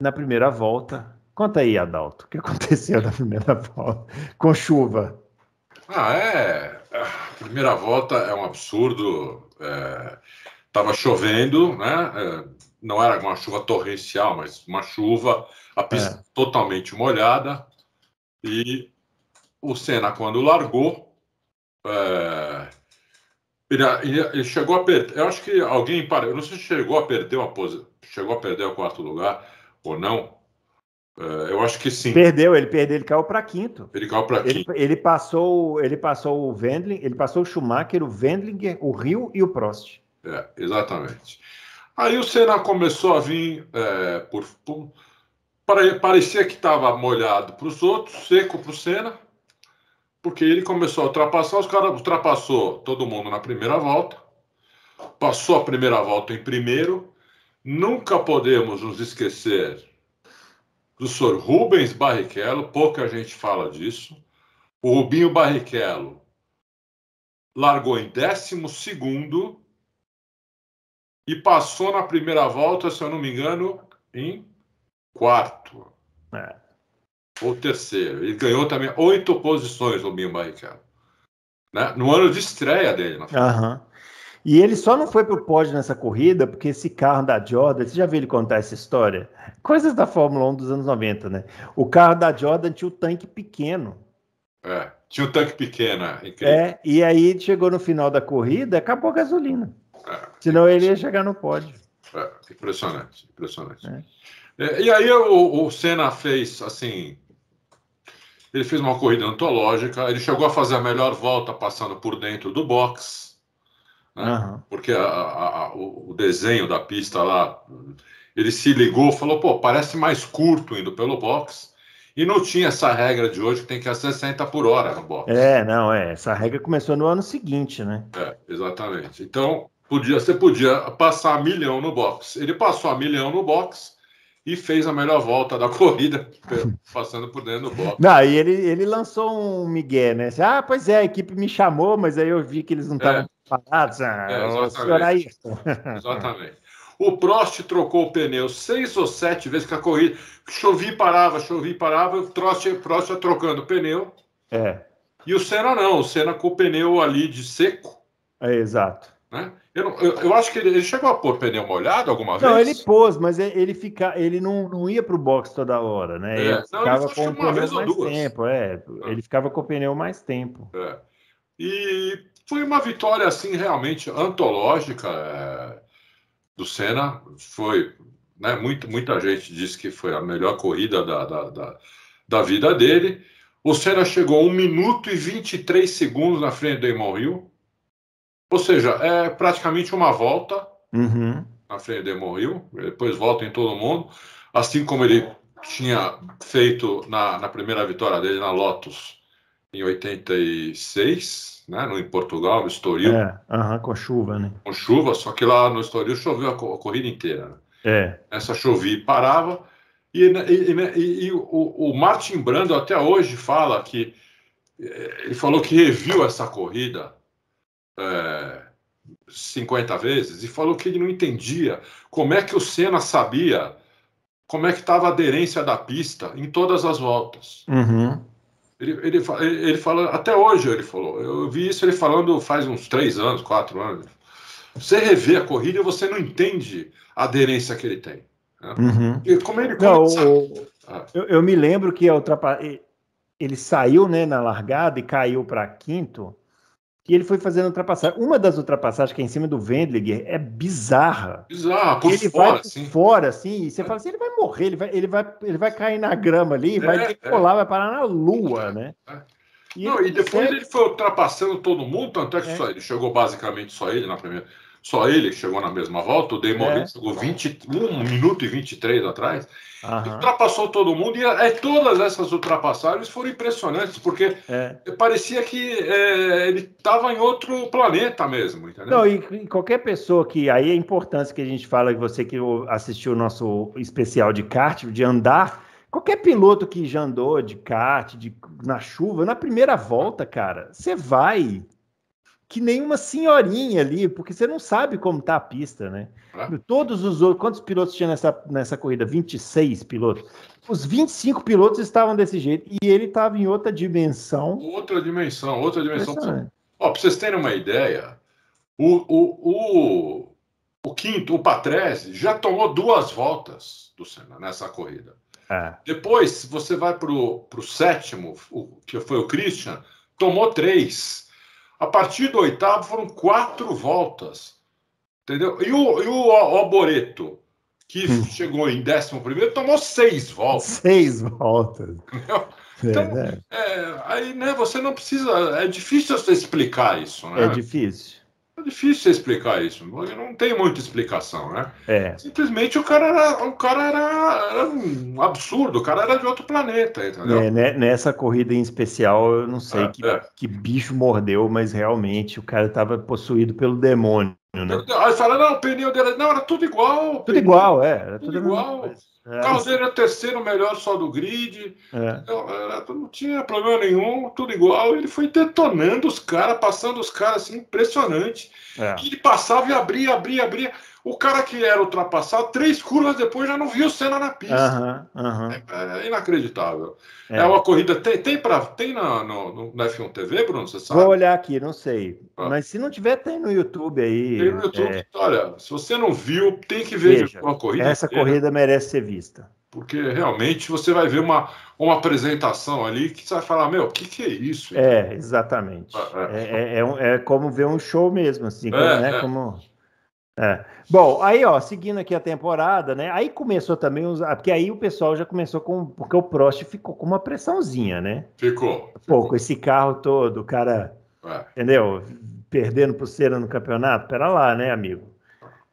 na primeira volta, conta aí, Adalto, o que aconteceu na primeira volta com chuva? Ah, é, primeira volta é um absurdo. Estava é, chovendo, né? É, não era uma chuva torrencial, mas uma chuva, a pista é. totalmente molhada. E o Senna, quando largou, é, ele, ele, chegou a perder. Eu acho que alguém parou. Eu não sei se chegou a perder uma posição, chegou a perder o quarto lugar ou não, é, eu acho que sim. Perdeu, ele perdeu, ele caiu para quinto. Ele caiu para quinto. Ele, ele, passou, ele passou o Wendling, ele passou o Schumacher, o Wendling, o Rio e o Prost. É, exatamente. Aí o Senna começou a vir é, por, por para, parecia que estava molhado para os outros, seco para o Senna, porque ele começou a ultrapassar, os caras ultrapassou todo mundo na primeira volta, passou a primeira volta em primeiro. Nunca podemos nos esquecer do senhor Rubens Barrichello, pouca gente fala disso. O Rubinho Barrichello largou em 12 e passou na primeira volta, se eu não me engano, em quarto. É. Ou terceiro. Ele ganhou também oito posições, o Rubinho Barrichello. Né? No ano de estreia dele na final. Uhum. E ele só não foi para o pódio nessa corrida porque esse carro da Jordan, você já viu ele contar essa história? Coisas da Fórmula 1 dos anos 90, né? O carro da Jordan tinha o tanque pequeno. É, tinha o tanque pequeno, é, incrível. É, e aí chegou no final da corrida, acabou a gasolina. É, Senão ele ia chegar no pódio. É, impressionante, impressionante. É. é e aí o, o Senna fez, assim, ele fez uma corrida antológica, ele chegou a fazer a melhor volta passando por dentro do box né? Uhum. Porque a, a, o desenho da pista lá, ele se ligou, falou, pô, parece mais curto indo pelo box. E não tinha essa regra de hoje que tem que ir a 60 por hora no box. É, não, é. Essa regra começou no ano seguinte, né? É, exatamente. Então, podia, você podia passar milhão no box. Ele passou a milhão no box e fez a melhor volta da corrida, passando por dentro do box. Não, e ele, ele lançou um migué, né? Ah, pois é, a equipe me chamou, mas aí eu vi que eles não é. estavam é, parados. Ah, é, exatamente. exatamente. O Prost trocou o pneu seis ou sete vezes que a corrida. Chovia e parava, chovia e parava. O Prost, Prost trocando o pneu. É. E o Senna não. O Senna com o pneu ali de seco. É, exato. Né? Eu, eu, eu, acho que ele, ele, chegou a pôr pneu molhado alguma vez. Não, ele pôs, mas é, ele, fica, ele não, não ia para o box toda hora, né? É. Ele ficava não, com o pneu mais duas. tempo, é. Ah. Ele ficava com o pneu mais tempo. É. E foi uma vitória assim realmente antológica é, do Senna. Foi, né? Muito, muita gente disse que foi a melhor corrida da, da, da, da vida dele. O Senna chegou a 1 minuto e 23 segundos na frente do Damon Hill ou seja, é praticamente uma volta uhum. na frente de Morril, depois volta em todo mundo, assim como ele tinha feito na, na primeira vitória dele na Lotus em 86, né, no, em Portugal, no Estoril. É, uhum, com chuva, né? Com chuva, só que lá no Estoril choveu a, a corrida inteira. Né? É. Essa chovia e parava. E, e, e, e o, o, Martin Brando até hoje fala que eh, ele falou que reviu essa corrida é, 50 vezes e falou que ele não entendia como é que o Senna sabia como é que estava a aderência da pista em todas as voltas. Uhum. Ele, ele, ele fala, até hoje ele falou, eu vi isso ele falando faz uns três anos, quatro anos. Você revê a corrida e você não entende a aderência que ele tem. Né? Uhum. E como ele não, o, ah. eu, eu, me lembro que a ultrapa... ele saiu né, na largada e caiu para quinto que ele foi fazendo ultrapassagem. Uma das ultrapassagens que é em cima do Wendlinger é bizarra. Bizarra, por ele fora, vai fora, assim, e você é. fala assim, ele vai morrer, ele vai, ele vai, ele vai cair na grama ali, é, vai decolar, é. vai parar na lua, é. né? É. E, Não, ele, e depois ele foi ultrapassando todo mundo, tanto é que é. só ele chegou basicamente só ele na primeira. Só ele chegou na mesma volta, o Demolin é. chegou um minuto e 23 atrás, uhum. ultrapassou todo mundo, e é, todas essas ultrapassagens foram impressionantes, porque é. parecia que é, ele estava em outro planeta mesmo, entendeu? Não, e, e, qualquer pessoa que, aí a importância que a gente fala, que você que assistiu o nosso especial de kart, de andar, Qualquer piloto que já andou de kart, de, na chuva, na primeira volta, cara, você vai que nenhuma senhorinha ali, porque você não sabe como tá a pista, né? Ah. Todos os outros, quantos pilotos tinha nessa, nessa corrida? 26 pilotos. Os 25 pilotos estavam desse jeito e ele estava em outra dimensão. Outra dimensão, outra dimensão. Ó, para vocês terem uma ideia, o, o, o, o quinto, o Patrese, já tomou duas voltas do Senna nessa corrida. Ah. Depois, você vai para o sétimo, o, que foi o Christian, tomou três. A partir do oitavo foram quatro voltas. Entendeu? E o, e o Alboreto, que hum. chegou em décimo primeiro, tomou seis voltas. Seis voltas. É, então, é, né? é, aí né, você não precisa. É difícil você explicar isso, né? É difícil. É difícil explicar isso. Não tem muita explicação, né? É. Simplesmente o cara, era, o cara era, era, um absurdo, o cara era de outro planeta, entendeu? É, né, nessa corrida em especial, eu não sei é, que, é. que, bicho mordeu, mas realmente o cara estava possuído pelo demônio né? Aí fala, não, o pneu dele. É- não, era tudo igual. Tudo pneu, igual, é. Era tudo, tudo igual. Mas, é, o carro dele era terceiro melhor só do grid. É. Então, era, não tinha problema nenhum, tudo igual. Ele foi detonando os caras, passando os caras assim, impressionante. É. Que ele passava e abria, abria, abria. O cara que era ultrapassado, três curvas depois já não viu cena na pista. Uhum, uhum. É, é, inacreditável. É. é. uma corrida. Tem, tem, pra, tem na, no, na F1 TV, Bruno? Você sabe? Vou olhar aqui, não sei. Ah. Mas se não tiver, tem no YouTube aí. Tem no YouTube. É... Olha, se você não viu, tem que ver Veja, uma corrida. Essa inteira, corrida merece ser vista. Porque realmente você vai ver uma, uma apresentação ali que você vai falar, meu, o que, que é isso? É, exatamente. É, é, como ver um show mesmo, assim, como, né? Como... É. Bom, aí ó, seguindo aqui a temporada, né? Aí começou também os, ah, porque aí o pessoal já começou com, porque o Prost ficou com uma pressãozinha, né? Ficou. Pô, com esse carro todo, cara, é. entendeu? Perdendo pulseira no campeonato, pera lá, né, amigo?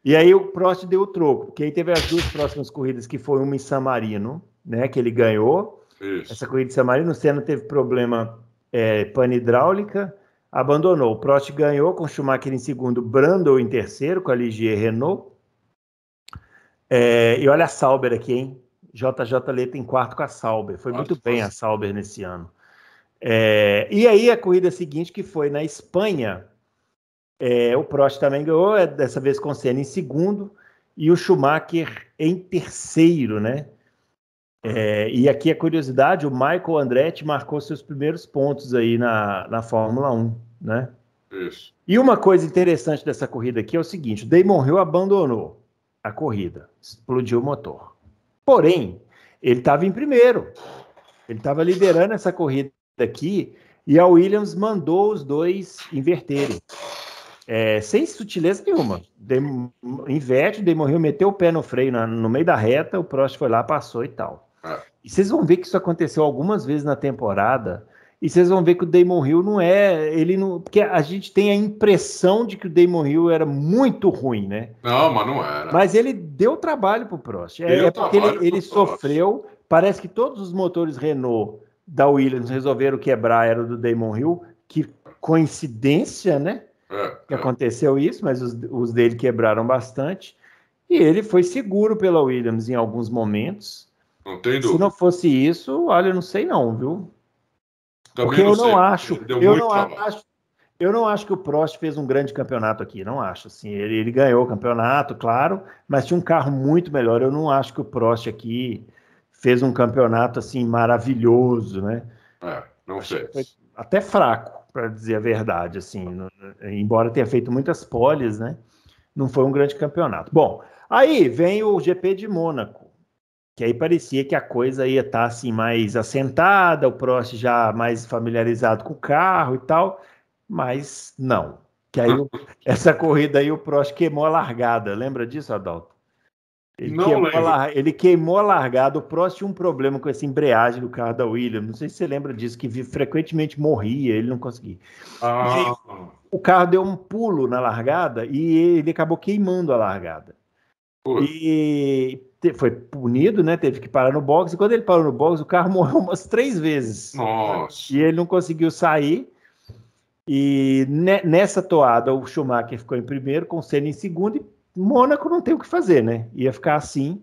E aí o Prost deu o troco, porque aí teve as duas próximas corridas que foi uma em San Marino, né? Que ele ganhou. Isso. Essa corrida de San Marino, o Senna teve problema é, pane hidráulica abandonou. Prost ganhou com Schumacher em segundo, Brando em terceiro, com a Ligier Renault. É, e olha a Sauber aqui, hein? JJ Leta em quarto com a Sauber. Foi Nossa, muito bem a Sauber nesse ano. É, e aí a corrida seguinte, que foi na Espanha, é, o Prost também ganhou, é, dessa vez com Senna em segundo e o Schumacher em terceiro, né? É, e aqui a curiosidade, o Michael Andretti marcou seus primeiros pontos aí na, na Fórmula 1, né? Isso. E uma coisa interessante dessa corrida aqui é o seguinte, o Damon Hill abandonou a corrida, explodiu o motor. Porém, ele estava em primeiro, ele estava liderando essa corrida aqui e a Williams mandou os dois inverterem. É, sem sutileza nenhuma. Dem inverte, Hill meteu o pé no freio na, no meio da reta, o Prost foi lá, passou e tal. E vocês vão ver que isso aconteceu algumas vezes na temporada. E vocês vão ver que o Damon Hill não é. Ele não. Porque a gente tem a impressão de que o Damon Hill era muito ruim, né? Não, mas não era. Mas ele deu trabalho pro Prost. É, é porque ele, ele sofreu. Parece que todos os motores Renault da Williams resolveram quebrar, era do Damon Hill. Que coincidência, né? É, é, que aconteceu isso, mas os, os dele quebraram bastante. E ele foi seguro pela Williams em alguns momentos não tem dúvida. Se não fosse isso, olha, eu não sei não, viu? Também Porque não eu sei. não acho, eu não trabalho. acho, eu não acho que o Prost fez um grande campeonato aqui, não acho. Assim, ele, ele, ganhou o campeonato, claro, mas tinha um carro muito melhor. Eu não acho que o Prost aqui fez um campeonato assim maravilhoso, né? É, não sei. Até fraco, para dizer a verdade, assim. Não, embora tenha feito muitas poles, né? Não foi um grande campeonato. Bom, aí vem o GP de Mônaco que aí parecia que a coisa ia estar tá, assim mais assentada, o Prost já mais familiarizado com o carro e tal, mas não. Que aí essa corrida aí o Prost queimou a largada, lembra disso, Adalto? Ele, não, queimou, a ele queimou a largada. O Prost tinha um problema com essa embreagem do carro da Williams. Não sei se você lembra disso, que frequentemente morria, ele não conseguia. Ah. Aí, o carro deu um pulo na largada e ele acabou queimando a largada. E foi punido, né? Teve que parar no box. E quando ele parou no box, o carro morreu umas três vezes. Nossa. E ele não conseguiu sair. E ne nessa toada, o Schumacher ficou em primeiro, com o Senna em segundo. E Mônaco não tem o que fazer, né? Ia ficar assim.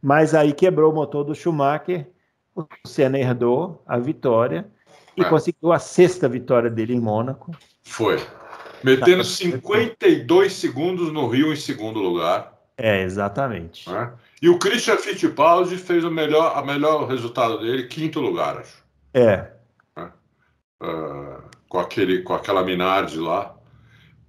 Mas aí quebrou o motor do Schumacher. O Senna herdou a vitória e é. conseguiu a sexta vitória dele em Mônaco. Foi. Metendo 52 segundos no Rio em segundo lugar. É, exatamente. Né? E o Christian Fittipaldi fez o melhor, a melhor resultado dele, quinto lugar, acho. É. Uh, com, aquele, com aquela Minardi lá.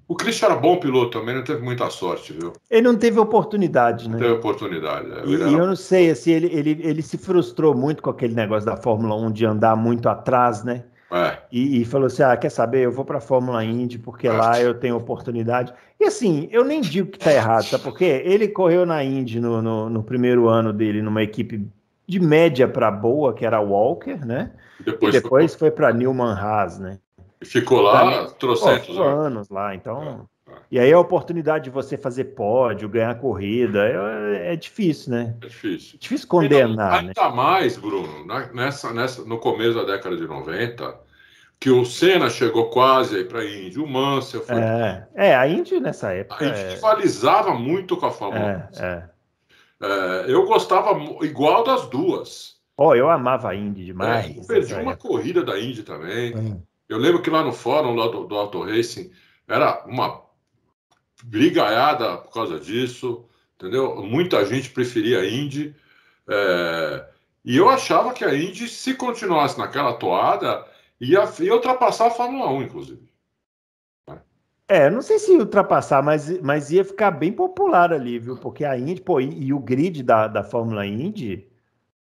O Christian era bom piloto também, não teve muita sorte, viu? Ele não teve oportunidade, né? Não teve oportunidade. É, e, era... eu não sei, assim, ele, ele, ele se frustrou muito com aquele negócio da Fórmula 1 de andar muito atrás, né? É. E, e, falou assim: ah, quer saber? Eu vou para a Fórmula Indy, porque lá eu tenho oportunidade. E assim, eu nem digo que está errado, sabe? Porque ele correu na Indy no, no, no primeiro ano dele, numa equipe de média para boa, que era Walker, né? E depois, e depois foi, foi para Newman Haas, né? E ficou lá, trouxe anos lá, então. É, é. E aí a oportunidade de você fazer pódio, ganhar corrida, é, é, é difícil, né? É difícil. É difícil condenar. Ainda, né? ainda né? mais, Bruno, nessa, nessa, no começo da década de 90, que o Senna chegou quase aí para a Indy, o Mansell foi. É, é, a Indy nessa época. A Indy é... rivalizava muito com a Fórmula é, é. é, eu gostava igual das duas. oh, eu amava a Indy demais. É, eu perdi uma época. corrida da Indy também. Hum. Eu lembro que lá no fórum lá do, do Auto Racing era uma brigaiada por causa disso, entendeu? Muita gente preferia a Indy. e eu achava que a Indy, se continuasse naquela toada, ia, ia ultrapassar a Fórmula 1, inclusive. É, não sei se ultrapassar, mas, mas ia ficar bem popular ali, viu? Porque a Indy, pô, e, e o grid da, da Fórmula Indy,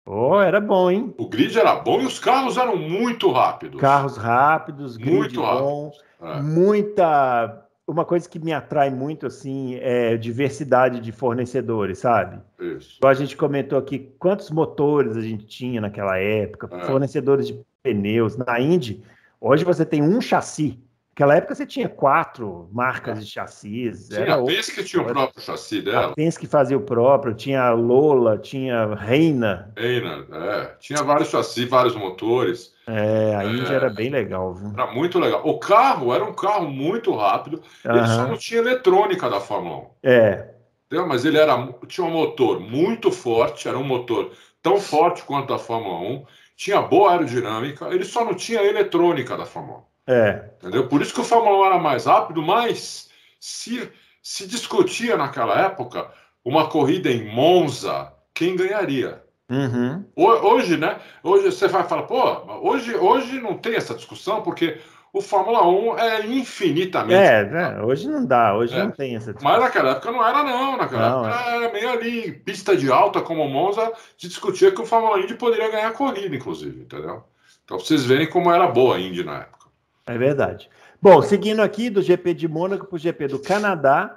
oh, era bom, hein? O grid era bom e os carros eram muito rápidos. Carros rápidos, grid muito bom, é. muita... Uma coisa que me atrai muito, assim, é diversidade de fornecedores, sabe? Isso. Então, a gente comentou aqui quantos motores a gente tinha naquela época, é. fornecedores de pneus. Na Indy, hoje você tem um chassi. Naquela época você tinha quatro marcas é. de chassis. Tinha era a Penske tinha o próprio chassi dela. A Penske fazia o próprio, tinha a Lola, tinha Reina. Reina, é. Tinha vários chassis, vários motores. É, a Índia é, era bem legal. Viu? Era muito legal. O carro era um carro muito rápido, ele só não tinha eletrônica da Fórmula 1. É. Entendeu? Mas ele era, tinha um motor muito forte, era um motor tão forte quanto a Fórmula 1 tinha boa aerodinâmica, ele só não tinha a eletrônica da Fórmula 1. É. Entendeu? Por isso que o Fórmula 1 era mais rápido, mas se, se discutia naquela época uma corrida em Monza, quem ganharia? Uhum. Hoje, né? Hoje você vai falar, pô, hoje, hoje não tem essa discussão, porque o Fórmula 1 é infinitamente. É, né? hoje não dá, hoje é. não tem essa. Discussão. Mas naquela época não era, não. Naquela não, época é. era meio ali, pista de alta como Monza, se discutia que o Fórmula Indy poderia ganhar a corrida, inclusive, entendeu? Então pra vocês verem como era boa a Indy na época. É verdade. Bom, seguindo aqui do GP de Mônaco para o GP do Canadá,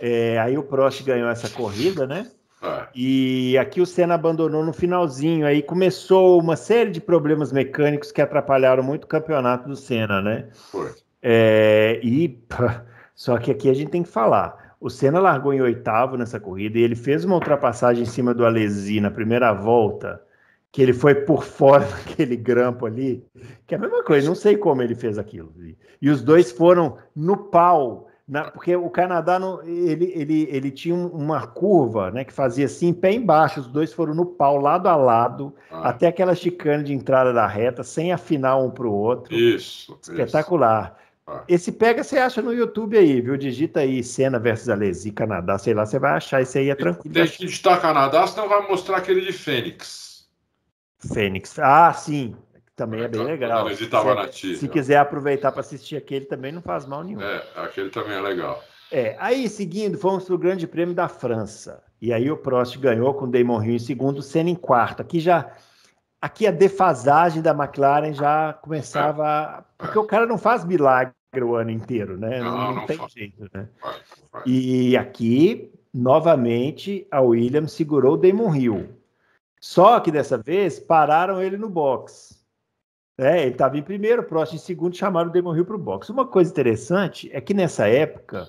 é, aí o Prost ganhou essa corrida, né? É. E aqui o Senna abandonou no finalzinho, aí começou uma série de problemas mecânicos que atrapalharam muito o campeonato do Senna, né? É, e pá, só que aqui a gente tem que falar. O Senna largou em oitavo nessa corrida e ele fez uma ultrapassagem em cima do Alesi na primeira volta, que ele foi por fora daquele grampo ali, que é a mesma coisa, não sei como ele fez aquilo. E os dois foram no pau na, porque o Canadá ele, ele, ele tinha uma curva né, que fazia assim, pé embaixo, os dois foram no pau, lado a lado, ah. até aquela chicane de entrada da reta, sem afinar um para o outro. Isso. Espetacular. Isso. Ah. Esse pega você acha no YouTube aí, viu? Digita aí Senna versus Alesi, Canadá, sei lá, você vai achar isso aí é tranquilo. Deixa de digitar Canadá, senão vai mostrar aquele de Fênix. Fênix. Ah, sim. Também é, é bem legal. Se, se quiser aproveitar para assistir aquele, também não faz mal nenhum. É, aquele também é legal. É, aí seguindo, fomos para o Grande Prêmio da França. E aí o Prost ganhou com Damon Hill em segundo, Senna em quarto. Aqui já aqui a defasagem da McLaren já começava. É, porque é. o cara não faz milagre o ano inteiro, né? Não, não, não tem faz. jeito, né? E aqui, novamente, a Williams segurou o Damon Hill. Só que dessa vez pararam ele no box. É, ele estava em primeiro, próximo em segundo, chamaram o Demon Hill para o boxe. Uma coisa interessante é que nessa época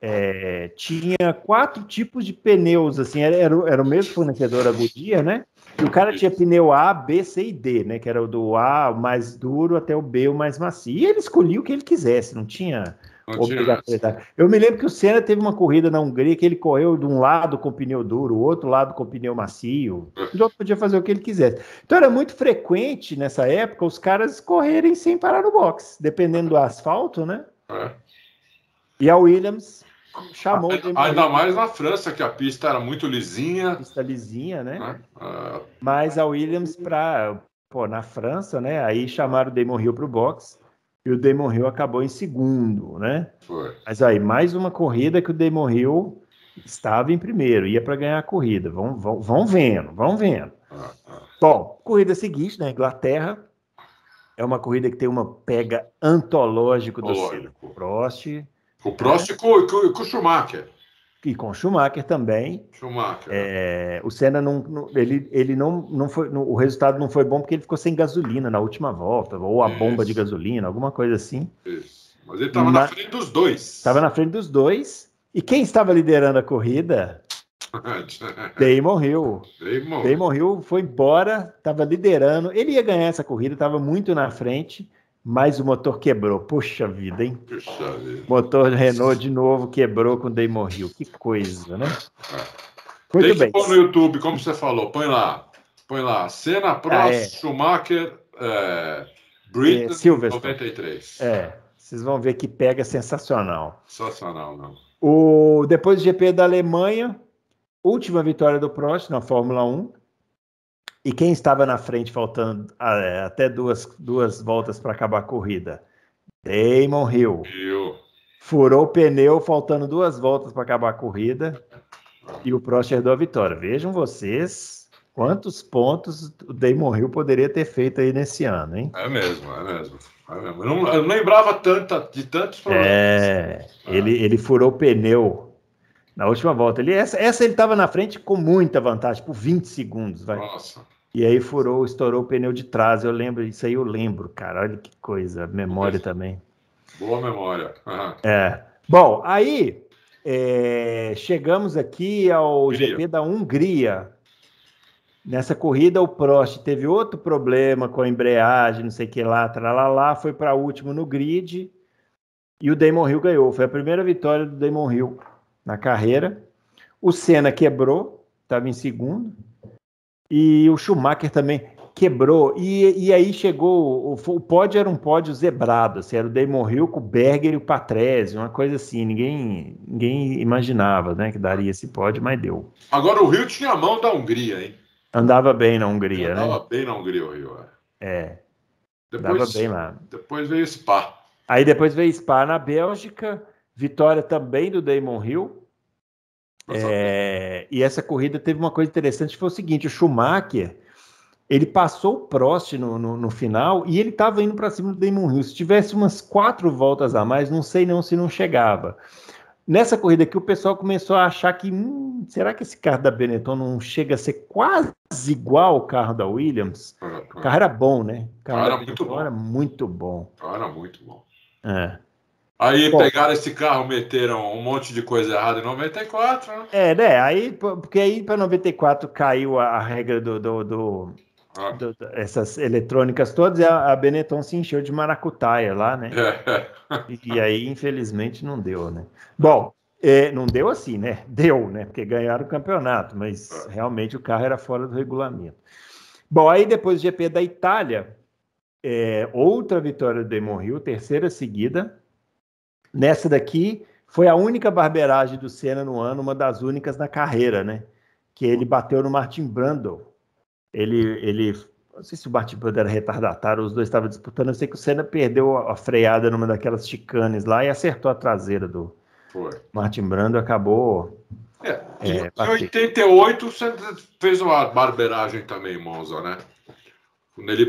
é, tinha quatro tipos de pneus, assim, era, era o mesmo fornecedor a Goodyear, né? E o cara tinha pneu A, B, C e D, né? Que era o do A o mais duro até o B o mais macio. E ele escolhia o que ele quisesse, não tinha Obrigatoriedade. Eu me lembro que o Senna teve uma corrida na Hungria que ele correu de um lado com pneu duro, o outro lado com pneu macio. É. O outro podia fazer o que ele quisesse. Então era muito frequente nessa época os caras correrem sem parar no box, dependendo do asfalto, né? É. E a Williams chamou. Ah, ainda mais na França, que a pista era muito lisinha. Pista lisinha, né? É. É. Mas a Williams, para, pô, na França, né? Aí chamaram o Damon Hill para o box e o Damon Hill acabou em segundo, né? Foi. Mas aí, mais uma corrida que o Damon Hill estava em primeiro, ia para ganhar a corrida. Vão, vão, vão vendo, vão vendo. Ah, ah. Bom, corrida seguinte, na né? Inglaterra, é uma corrida que tem uma pega antológico do Prost. O Prost né? com, com, com o Schumacher e com Schumacher também. Schumacher. É, o Senna não, não, ele, ele não, não foi, não, o resultado não foi bom porque ele ficou sem gasolina na última volta ou a Isso. bomba de gasolina, alguma coisa assim. Isso. Mas ele estava na frente dos dois. Estava na frente dos dois. E quem estava liderando a corrida? Damon Hill. Damon. Damon Hill foi embora, estava liderando. Ele ia ganhar essa corrida, estava muito na frente. Mas o motor quebrou. Puxa vida, hein? Puxa vida. Motor Renault de novo quebrou com o Damon Hill. Que coisa, né? É. Muito Tem bem. Põe no YouTube, como você falou. Põe lá. Põe lá. Cena Prost, ah, é. Schumacher, é, Britain, é, 93. É. Vocês vão ver que pega sensacional. Sensacional, não. O, depois do GP da Alemanha, última vitória do Prost na Fórmula 1. E quem estava na frente, faltando ah, é, até duas, duas voltas para acabar a corrida? Damon Hill. Hill. Furou o pneu, faltando duas voltas para acabar a corrida. E o Prost herdou a vitória. Vejam vocês quantos pontos o Damon Hill poderia ter feito aí nesse ano, hein? É mesmo, é mesmo. É mesmo. Eu, não, eu, não, lembrava tanta, de tantos problemas. É, ah. ele, ele furou o pneu na última volta. Ele, essa, essa ele estava na frente com muita vantagem, por 20 segundos. Vai. Nossa. E aí furou, estourou o pneu de trás. Eu lembro, isso aí eu lembro, cara. Olha que coisa, memória isso. também. Boa memória. Uhum. É. Bom, aí é, chegamos aqui ao Hungria. GP da Hungria. Nessa corrida, o Prost teve outro problema com a embreagem, não sei o que lá, tralalá, foi para último no grid e o Damon Hill ganhou. Foi a primeira vitória do Damon Hill na carreira. O Senna quebrou, estava em segundo. E o Schumacher também quebrou. E, e aí chegou. O, o pódio era um pódio zebrado, assim, era o Damon Hill com o Berger e o Patrese, uma coisa assim. Ninguém, ninguém imaginava né, que daria esse pódio, mas deu. Agora o Rio tinha a mão da Hungria, hein? Andava bem na Hungria, Andava né? Andava bem na Hungria o Rio, é. é. Depois, Andava bem lá. Depois veio Spa. Aí depois veio Spa na Bélgica, vitória também do Damon Hill é, e essa corrida teve uma coisa interessante, foi o seguinte, o Schumacher, ele passou o Prost no, no, no final e ele estava indo para cima do Damon Hill. Se tivesse umas quatro voltas a mais, não sei não se não chegava. Nessa corrida aqui, o pessoal começou a achar que hum, será que esse carro da Benetton não chega a ser quase igual ao carro da Williams? O uhum. carro era bom, né? O carro, o carro era, muito bom. era muito bom. O carro era muito bom. É. Aí Pô. pegaram esse carro, meteram um monte de coisa errada em 94, né? É, né? Aí, porque aí para 94 caiu a, regra do, do, ah. do, do essas eletrônicas todas e a, a, Benetton se encheu de maracutaia lá, né? É. E, e, aí, infelizmente, não deu, né? Bom, é, não deu assim, né? Deu, né? Porque ganharam o campeonato, mas é. realmente o carro era fora do regulamento. Bom, aí depois do GP da Itália, é, outra vitória do Demon Hill, terceira seguida Nessa daqui foi a única barbeiragem do Senna no ano, uma das únicas na carreira, né? Que ele bateu no Martin Brundle. Ele, ele, não sei se o Martin Brundle era retardatário, os dois estavam disputando. Eu sei que o Senna perdeu a freada numa daquelas chicanes lá e acertou a traseira do foi. Martin Brundle, acabou. É, é, em 88 fez uma barbeiragem também, Monza, né?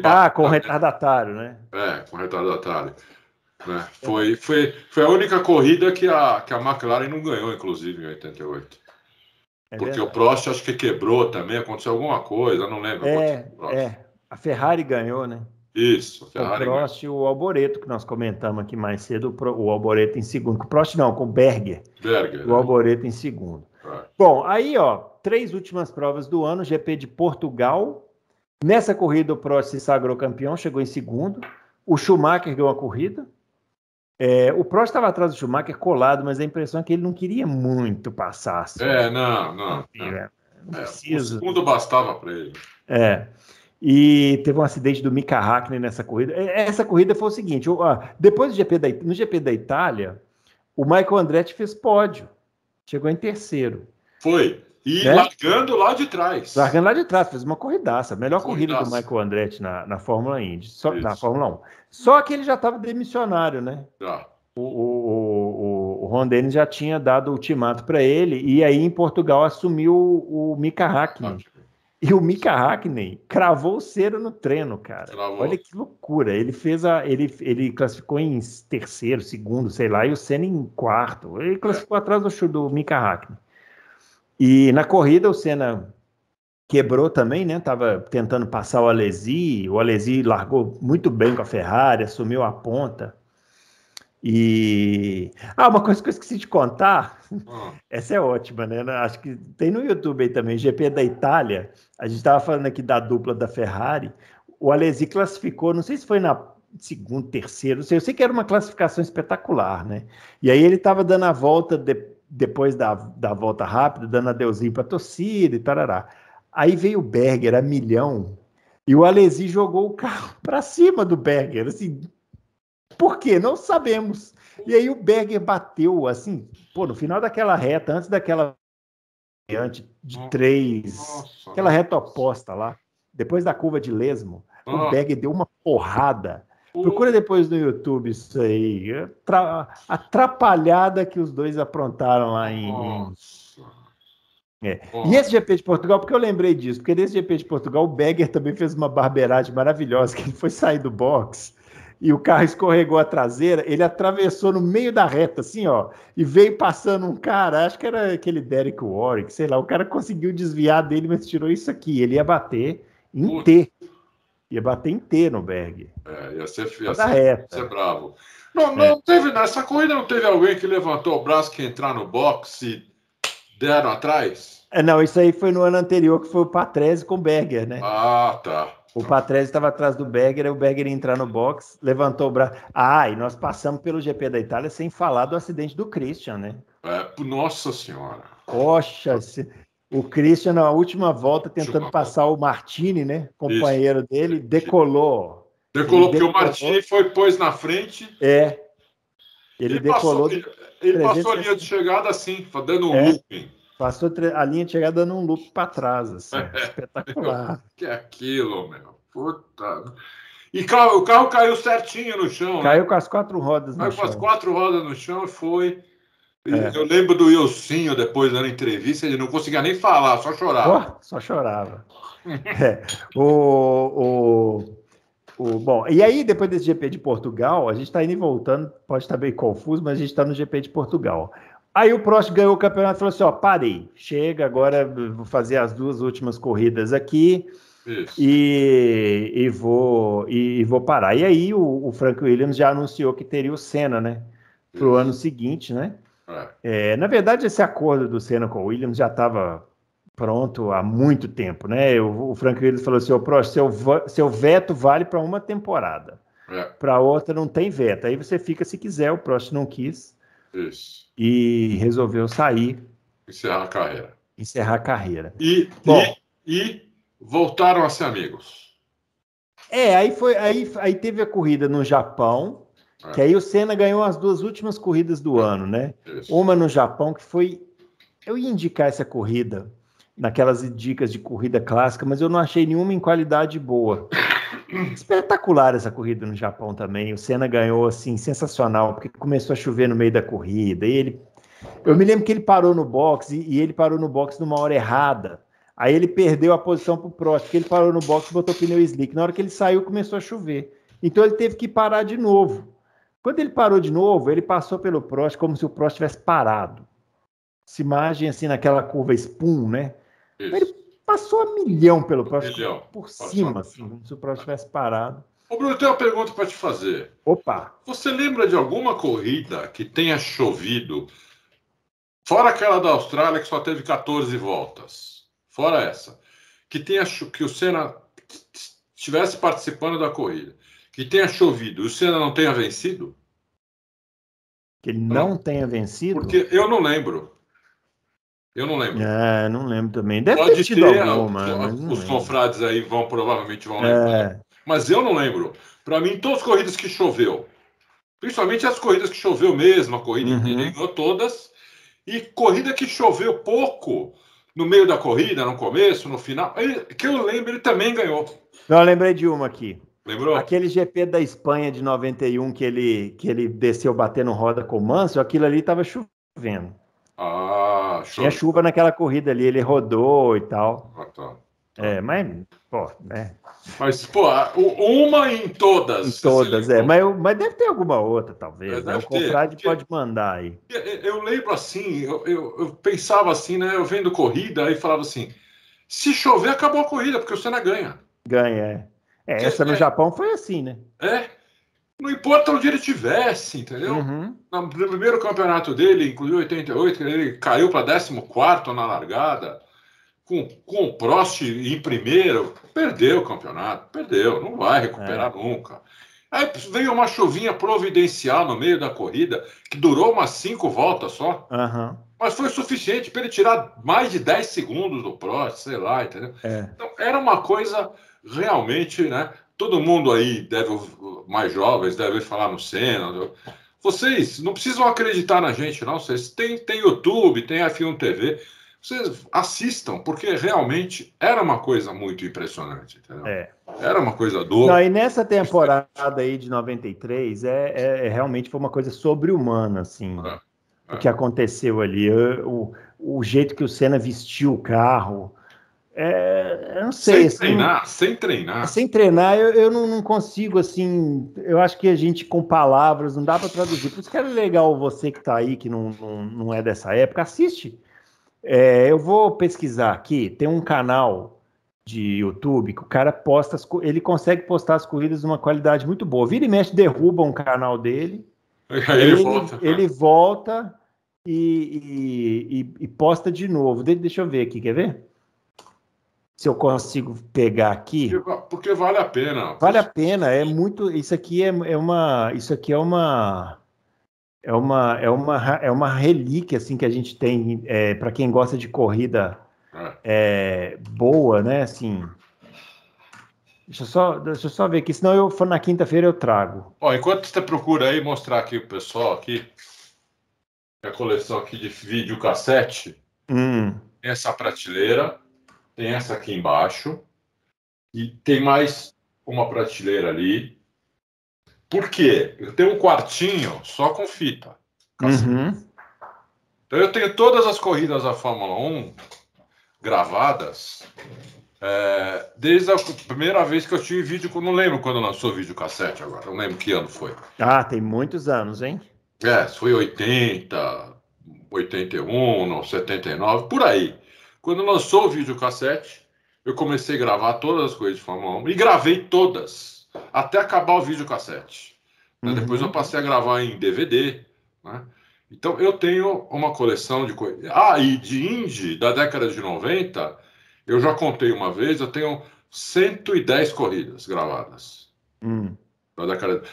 ah, com o retardatário, né? É, com o retardatário. Né? Foi, foi, foi a única corrida que a, que a McLaren não ganhou, inclusive, em 88. É Porque verdade. o Prost acho que quebrou também, aconteceu alguma coisa, não lembro. É, é. a Ferrari ganhou, né? Isso, Ferrari. O Prost ganhou. e o Alboreto, que nós comentamos aqui mais cedo, o Alboreto em segundo. o Prost não, com o Berger. Berger. O né? Alboreto em segundo. É. Bom, aí, ó, três últimas provas do ano, GP de Portugal. Nessa corrida, o Prost se sagrou campeão, chegou em segundo. O Schumacher ganhou a corrida, é, o Prost estava atrás do Schumacher colado, mas a impressão é que ele não queria muito passar. É, não, não. Não, não, é, não é, preciso. O segundo bastava para ele. É. E teve um acidente do Mika Hackney nessa corrida. É, essa corrida foi o seguinte: depois do GP da, no GP da Itália, o Michael Andretti fez pódio, chegou em terceiro. Foi. E né? largando lá de trás. Largando lá de trás, fez uma corridaça. Melhor corridaça. corrida do Michael Andretti na, na Fórmula Indy, só, na Fórmula 1. Só que ele já estava demissionário, né? Já. O, o, o, o Ron Dennis já tinha dado o ultimato para ele, e aí em Portugal assumiu o, o Mika Hakkinen. e o Mika Hakkinen cravou o cero no treino, cara. Olha que loucura. Ele fez a. Ele, ele classificou em terceiro, segundo, sei lá, e o Senna em quarto. Ele classificou é. atrás do, do Mika Hakkinen. E na corrida o Senna quebrou também, né? Tava tentando passar o Alesi, o Alesi largou muito bem com a Ferrari, assumiu a ponta. E ah, uma coisa que eu esqueci de contar, ah. essa é ótima, né? Acho que tem no YouTube aí também, GP é da Itália. A gente estava falando aqui da dupla da Ferrari. O Alesi classificou, não sei se foi na segunda, terceira, não sei, eu sei que era uma classificação espetacular, né? E aí ele estava dando a volta de, depois da, da volta rápida, dando adeusinho para a torcida e tarará. Aí veio o Berger a milhão e o Alesi jogou o carro para cima do Berger, assim, por quê? Não sabemos. E aí o Berger bateu, assim, pô, no final daquela reta, antes daquela antes de três, Nossa. aquela reta oposta lá, depois da curva de lesmo, o ah. Berger deu uma porrada Procura depois no YouTube isso aí. atrapalhada que os dois aprontaram lá em. Nossa. É. Nossa. E esse GP de Portugal, porque eu lembrei disso, porque nesse GP de Portugal o Begger também fez uma barbeiragem maravilhosa, que ele foi sair do box e o carro escorregou a traseira, ele atravessou no meio da reta, assim, ó, e veio passando um cara, acho que era aquele Derek Warwick, sei lá, o cara conseguiu desviar dele, mas tirou isso aqui, ele ia bater em T Ia bater inteiro, no Berg. É, ia ser, ia ser, reta, ser bravo. Não, é. não é. teve, nessa corrida não teve alguém que levantou o braço que entrar no boxe e deram atrás? É, não, isso aí foi no ano anterior, que foi o Patrese com o Berger, né? Ah, tá. O Patrese estava atrás do Berger, o Berger ia entrar no box, levantou o braço. Ah, e nós passamos pelo GP da Itália sem falar do acidente do Christian, né? É, nossa Senhora. Poxa, se... O Christian, na última volta, tentando passar o Martini, né? Companheiro Isso. dele, decolou. Decolou, porque o Martini foi pôs na frente. É. Ele, ele decolou. Passou, ele, ele passou a linha de chegada assim, dando um é. looping. Passou a linha de chegada dando um loop para trás, assim. É. Espetacular. que é aquilo, meu? Puta. E o carro caiu certinho no chão. Caiu né? com as quatro rodas no chão. Caiu com as quatro rodas no chão e foi. É. Eu lembro do Ilcinho depois da entrevista, ele não conseguia nem falar, só chorava. só chorava. é. o, o, o, bom, e aí, depois desse GP de Portugal, a gente está indo e voltando, pode estar bem confuso, mas a gente está no GP de Portugal. Aí o Prost ganhou o campeonato e falou assim: ó, parei, chega, agora vou fazer as duas últimas corridas aqui e, e, vou, e, e, vou parar. E aí o, o Frank Williams já anunciou que teria o Senna, né? Para o ano seguinte, né? É, na verdade, esse acordo do Senna com o Williams já estava pronto há muito tempo, né? O, o Frank Williams falou assim: o seu, seu veto vale para uma temporada, é. para outra não tem veto. Aí você fica se quiser, o Prost não quis Isso. e resolveu sair. Encerrar a carreira. Encerrar a carreira. E, Bom, e, e voltaram a ser amigos. É, aí foi, aí, aí teve a corrida no Japão, é. Que aí o Senna ganhou as duas últimas corridas do é. ano, né? Isso. Uma no Japão, que foi. Eu ia indicar essa corrida naquelas dicas de corrida clássica, mas eu não achei nenhuma em qualidade boa. Espetacular essa corrida no Japão também. O Senna ganhou assim, sensacional, porque começou a chover no meio da corrida. E ele. Eu me lembro que ele parou no boxe e, ele parou no boxe numa hora errada. Aí ele perdeu a posição para o próximo, porque ele parou no boxe, e botou pneu slick. Na hora que ele saiu, começou a chover. Então ele teve que parar de novo. Quando ele parou de novo, ele passou pelo Prost como se o Prost tivesse parado. Essa imagem, assim, naquela curva Spoon, né? Então, Isso. Ele passou a milhão pelo Prost, milhão. por passou cima, assim, como se o Prost tivesse parado. Ô, Bruno, eu tenho uma pergunta para te fazer. Opa! Você lembra de alguma corrida que tenha chovido, fora aquela da Austrália que só teve 14 voltas, fora essa, que, tenha, que o Senna estivesse participando da corrida? que tenha chovido, o Senna não tenha vencido? Que ele não, não tenha vencido? Porque eu não lembro. Eu não lembro. É, não lembro também. Deve Pode ter tido ter, alguma, ah, Os confrades aí vão provavelmente vão lembrar. É. Mas eu não lembro. Para mim, todas as corridas que choveu, principalmente as corridas que choveu mesmo, a corrida uhum. ele ganhou todas, e corrida que choveu pouco, no meio da corrida, no começo, no final, ele, que eu lembro, ele também ganhou. Não, eu lembrei de uma aqui. Lembrou? Aquele GP da Espanha de 91 que ele, que ele desceu batendo roda com o Manso, aquilo ali estava chovendo. Ah, chuva. Tinha chuva naquela corrida ali, ele rodou e tal. Ah, tá. É, mas, pô, né? Mas, pô, uma em todas. Em todas, é. Mas, mas deve ter alguma outra, talvez. É, né? O contrário pode mandar aí. Eu lembro assim, eu, eu, eu, pensava assim, né? Eu vendo corrida, aí falava assim: se chover, acabou a corrida, porque o Senna ganha. Ganha, é. É, essa no é- Japão foi assim, né? É. Não importa onde ele estivesse, entendeu? Uhum. No primeiro campeonato dele, inclusive 88, ele caiu para 14 na largada, com, com o Prost em primeiro, perdeu o campeonato, perdeu, não vai recuperar é. nunca. Aí veio uma chuvinha providencial no meio da corrida, que durou umas cinco voltas só. Uhum. Mas foi suficiente para ele tirar mais de 10 segundos do Prost, sei lá, entendeu? É. Então, era uma coisa realmente, né? Todo mundo aí deve, mais jovens, deve falar no Senna. Né? Vocês não precisam acreditar na gente, não. Vocês têm, tem YouTube, tem F1 TV. Vocês assistam, porque realmente era uma coisa muito impressionante, É. Era uma coisa do. e nessa temporada aí de 93, é, é, é realmente foi uma coisa sobre-humana, assim. É. é. O que aconteceu ali, o, o jeito que o Senna vestiu o carro, é, eu não sei. Sem assim, treinar, sem treinar. Sem treinar, eu, eu não, não, consigo, assim. Eu acho que a gente com palavras não dá para traduzir. Por isso que é legal você que está aí, que não, não, não, é dessa época, assiste. É, eu vou pesquisar aqui. Tem um canal de YouTube que o cara posta, as, ele consegue postar as corridas numa qualidade muito boa. Vira e mexe, derruba um canal dele. Aí ele, ele volta. Ele volta e, e, e, e posta de novo. De, deixa eu ver aqui, quer ver? se eu consigo pegar aqui. Porque vale a pena. Vale a pena, é muito. Isso aqui é, é uma. Isso aqui é uma. É uma, é, uma, é uma relíquia assim que a gente tem é, para quem gosta de corrida é. é, boa, né? Assim, deixa eu só, deixa eu só ver aqui, senão eu for na quinta-feira eu trago. Ó, enquanto você procura aí mostrar aqui o pessoal aqui a coleção aqui de vídeo cassete, hum. essa prateleira tem essa aqui embaixo e tem mais uma prateleira ali. Por quê? Eu tenho um quartinho só com fita. Uhum. Então eu tenho todas as corridas da Fórmula 1 gravadas. É, desde a primeira vez que eu tive vídeo, não lembro quando lançou vídeo cassete agora, não lembro que ano foi. Ah, tem muitos anos, hein? É, foi 80, 81, 79, por aí. Quando lançou o vídeo cassete, eu comecei a gravar todas as coisas de Fórmula 1 e gravei todas, até acabar o vídeo né? Uhum. Depois eu passei a gravar em DVD, né? Então eu tenho uma coleção de coisas. Ah, e de Indy, da década de 90, eu já contei uma vez, eu tenho 110 corridas gravadas. Hum. Da década...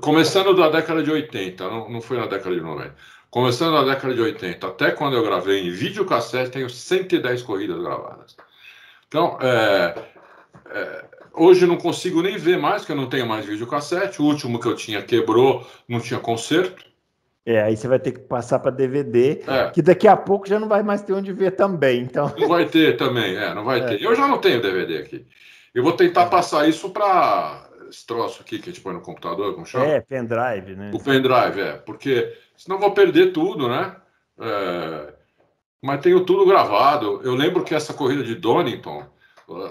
Começando da década de 80, não, não foi na década de 90. Começando na década de 80, até quando eu gravei em videocassete, tenho 110 corridas gravadas. Então, é, é, hoje não consigo nem ver mais, que eu não tenho mais videocassete. O último que eu tinha quebrou, não tinha conserto. É, aí você vai ter que passar para DVD, é. que daqui a pouco já não vai mais ter onde ver também. Então... Não vai ter também, é, não vai é. ter. Eu já não tenho DVD aqui. Eu vou tentar é. passar isso para esse troço aqui que a gente põe no computador, como chama? É, pendrive, né? O pendrive, é, porque senão vou perder tudo, né? É, mas tenho tudo gravado. Eu lembro que essa corrida de Donington,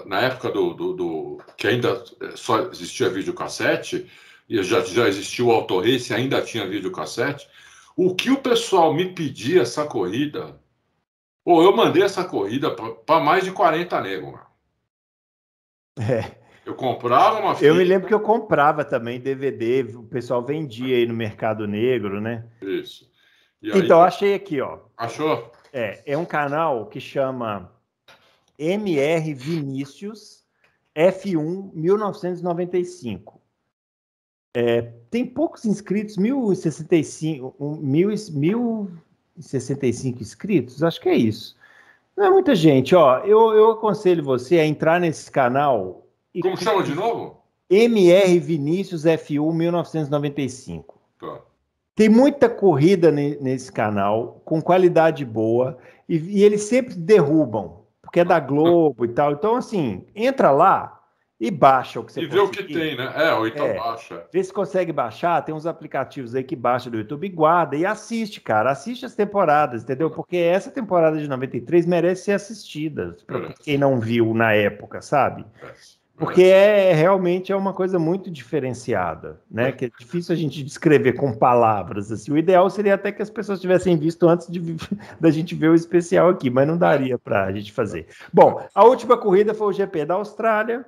na época do, do, do que ainda é, só existia videocassete, e já, já existiu o Race, ainda tinha videocassete, o que o pessoal me pedia essa corrida, ou eu mandei essa corrida para mais de 40 negros, mano. É. Eu comprava uma fita. Eu me lembro que eu comprava também DVD, o pessoal vendia aí no mercado negro, né? Isso. Aí, então, achei aqui, ó. Achou? É, é um canal que chama MR Vinícius F1 1995. É, tem poucos inscritos, 1065, 1065 inscritos, acho que é isso. Não é muita gente, ó. Eu, eu aconselho você a entrar nesse canal e Como chama de novo? MR Vinícius FU 1995. Tá. Tem muita corrida nesse canal, com qualidade boa, e, e eles sempre derrubam, porque é da Globo e tal. Então, assim, entra lá, e baixa o que você E vê conseguir. o que tem, né? É, ou então é, baixa. Vê se consegue baixar, tem uns aplicativos aí que baixa do YouTube e guarda e assiste, cara. Assiste as temporadas, entendeu? Porque essa temporada de 93 merece ser assistida, para quem não viu na época, sabe? Merece. Porque é, é realmente é uma coisa muito diferenciada, né? Que é difícil a gente descrever com palavras. Assim. O ideal seria até que as pessoas tivessem visto antes de, da gente ver o especial aqui, mas não daria para a gente fazer. Bom, a última corrida foi o GP da Austrália.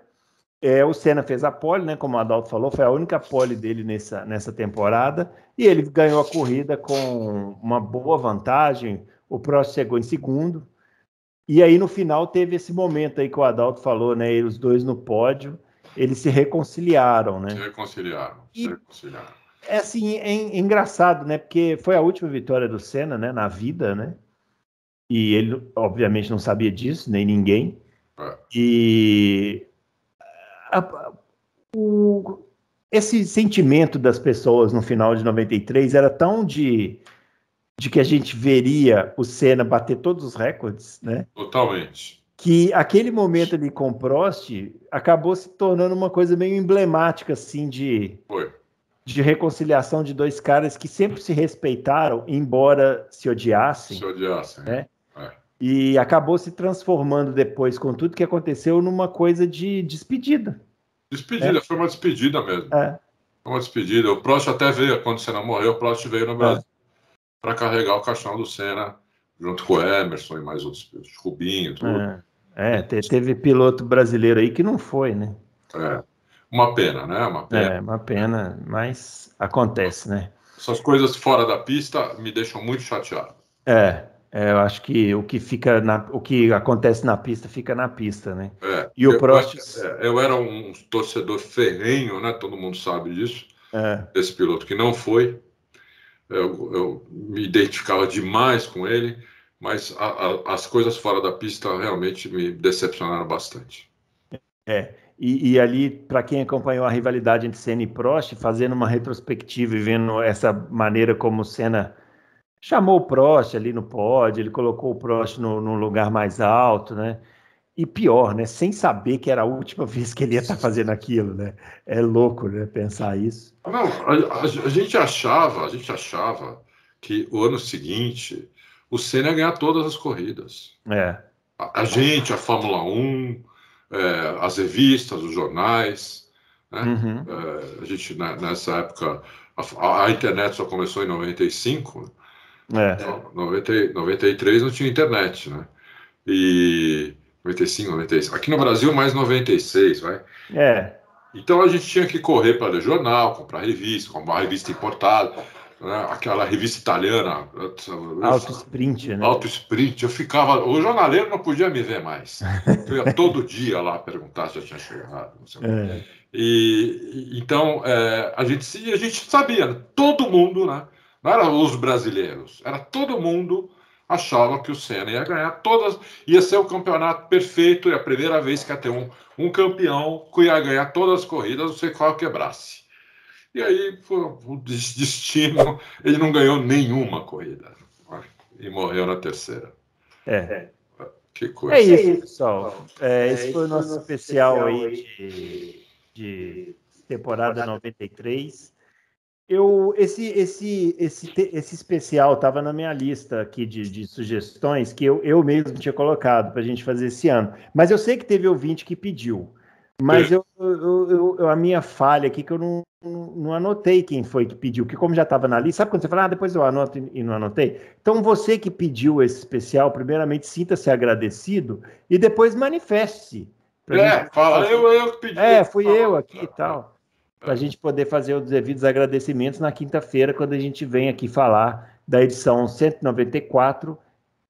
É, o Senna fez a pole, né? Como o Adalto falou, foi a única pole dele nessa, nessa temporada. E ele ganhou a corrida com uma boa vantagem. O Prost chegou em segundo, e aí no final teve esse momento aí que o Adalto falou, né? E os dois no pódio, eles se reconciliaram, né? Se reconciliaram, e... se reconciliaram. É assim, é, é engraçado, né? Porque foi a última vitória do Senna, né? Na vida, né? E ele, obviamente, não sabia disso, nem ninguém. É. E a, o, esse sentimento das pessoas no final de 93 era tão de de que a gente veria o Senna bater todos os recordes, né? Totalmente. Que aquele momento ali com o Prost acabou se tornando uma coisa meio emblemática, assim, de. Foi. De reconciliação de dois caras que sempre se respeitaram, embora se odiassem. Se odiassem. Né? É. E acabou se transformando depois, com tudo que aconteceu, numa coisa de despedida. Despedida, é. foi uma despedida mesmo. É. Foi uma despedida. O Prost até veio, quando o Senna morreu, o Prost veio no é. Brasil. É para carregar o caixão do Senna junto com o Emerson e mais outros pilotos, Rubinho, tudo. É, é, teve piloto brasileiro aí que não foi, né? É, uma pena, né? Uma pena. É, uma pena, mas acontece, né? Essas coisas fora da pista me deixam muito chateado. É, é, eu acho que o que fica na, o que acontece na pista fica na pista, né? É, e o eu, Prost. É, eu era um torcedor ferrenho, né? Todo mundo sabe disso. É. Esse piloto que não foi eu, eu me identificava demais com ele, mas a, a, as coisas fora da pista realmente me decepcionaram bastante. É, e, e, ali, para quem acompanhou a rivalidade entre Senna e Prost, fazendo uma retrospectiva e vendo essa maneira como Senna chamou o Prost ali no pódio, ele colocou o Prost no, no lugar mais alto, né? E pior, né? Sem saber que era a última vez que ele ia estar tá fazendo aquilo, né? É louco, né? Pensar isso. Não, a, a, a, gente achava, a gente achava que o ano seguinte o Senna ia ganhar todas as corridas. É. A, a gente, a Fórmula 1, é, as revistas, os jornais. Né? Uhum. É, a gente, né, nessa época, a, a, internet só começou em 95. Né? É. Então, 90, 93 não tinha internet, né? E 95, 96. Aqui no Brasil, mais 96, vai. É. Então a gente tinha que correr para ler jornal, comprar revista, comprar revista importada, né? aquela revista italiana. Né? Auto Sprint, né? Auto Sprint. Eu ficava. O jornaleiro não podia me ver mais. Eu ia todo dia lá perguntar se eu tinha chegado. É. E então é, a, gente, a gente sabia, né? todo mundo, né? Não eram os brasileiros, era todo mundo achavam que o Senna ia ganhar todas, ia ser o campeonato perfeito, e é a primeira vez que ia ter um, um campeão que ia ganhar todas as corridas, não sei qual quebrasse. E aí, o destino, ele não ganhou nenhuma corrida e morreu na terceira. É. é. Que é coisa. É isso, pessoal. É, esse foi o nosso especial, especial aí de, de temporada 93. Eu, esse, esse, esse, esse especial estava na minha lista aqui de, de sugestões que eu, eu mesmo tinha colocado para a gente fazer esse ano. Mas eu sei que teve ouvinte que pediu. Mas eu, eu, eu, a minha falha aqui que eu não, não anotei quem foi que pediu, porque como já estava na lista, sabe quando você fala, ah, depois eu anoto e não anotei? Então você que pediu esse especial, primeiramente sinta-se agradecido e depois manifeste-se. É, gente... fala, eu, eu pedi. É, fui eu aqui e tal para a gente poder fazer os devidos agradecimentos na quinta-feira, quando a gente vem aqui falar da edição 194,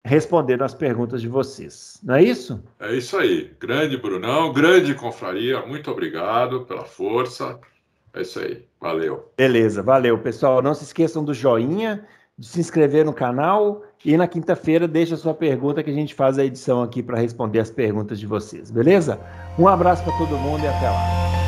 respondendo as perguntas de vocês. Não é isso? É isso aí. Grande Brunão, grande confraria, muito obrigado pela força. É isso aí. Valeu. Beleza, valeu, pessoal. Não se esqueçam do joinha, de se inscrever no canal e na quinta-feira deixa sua pergunta que a gente faz a edição aqui para responder as perguntas de vocês, beleza? Um abraço para todo mundo e até lá.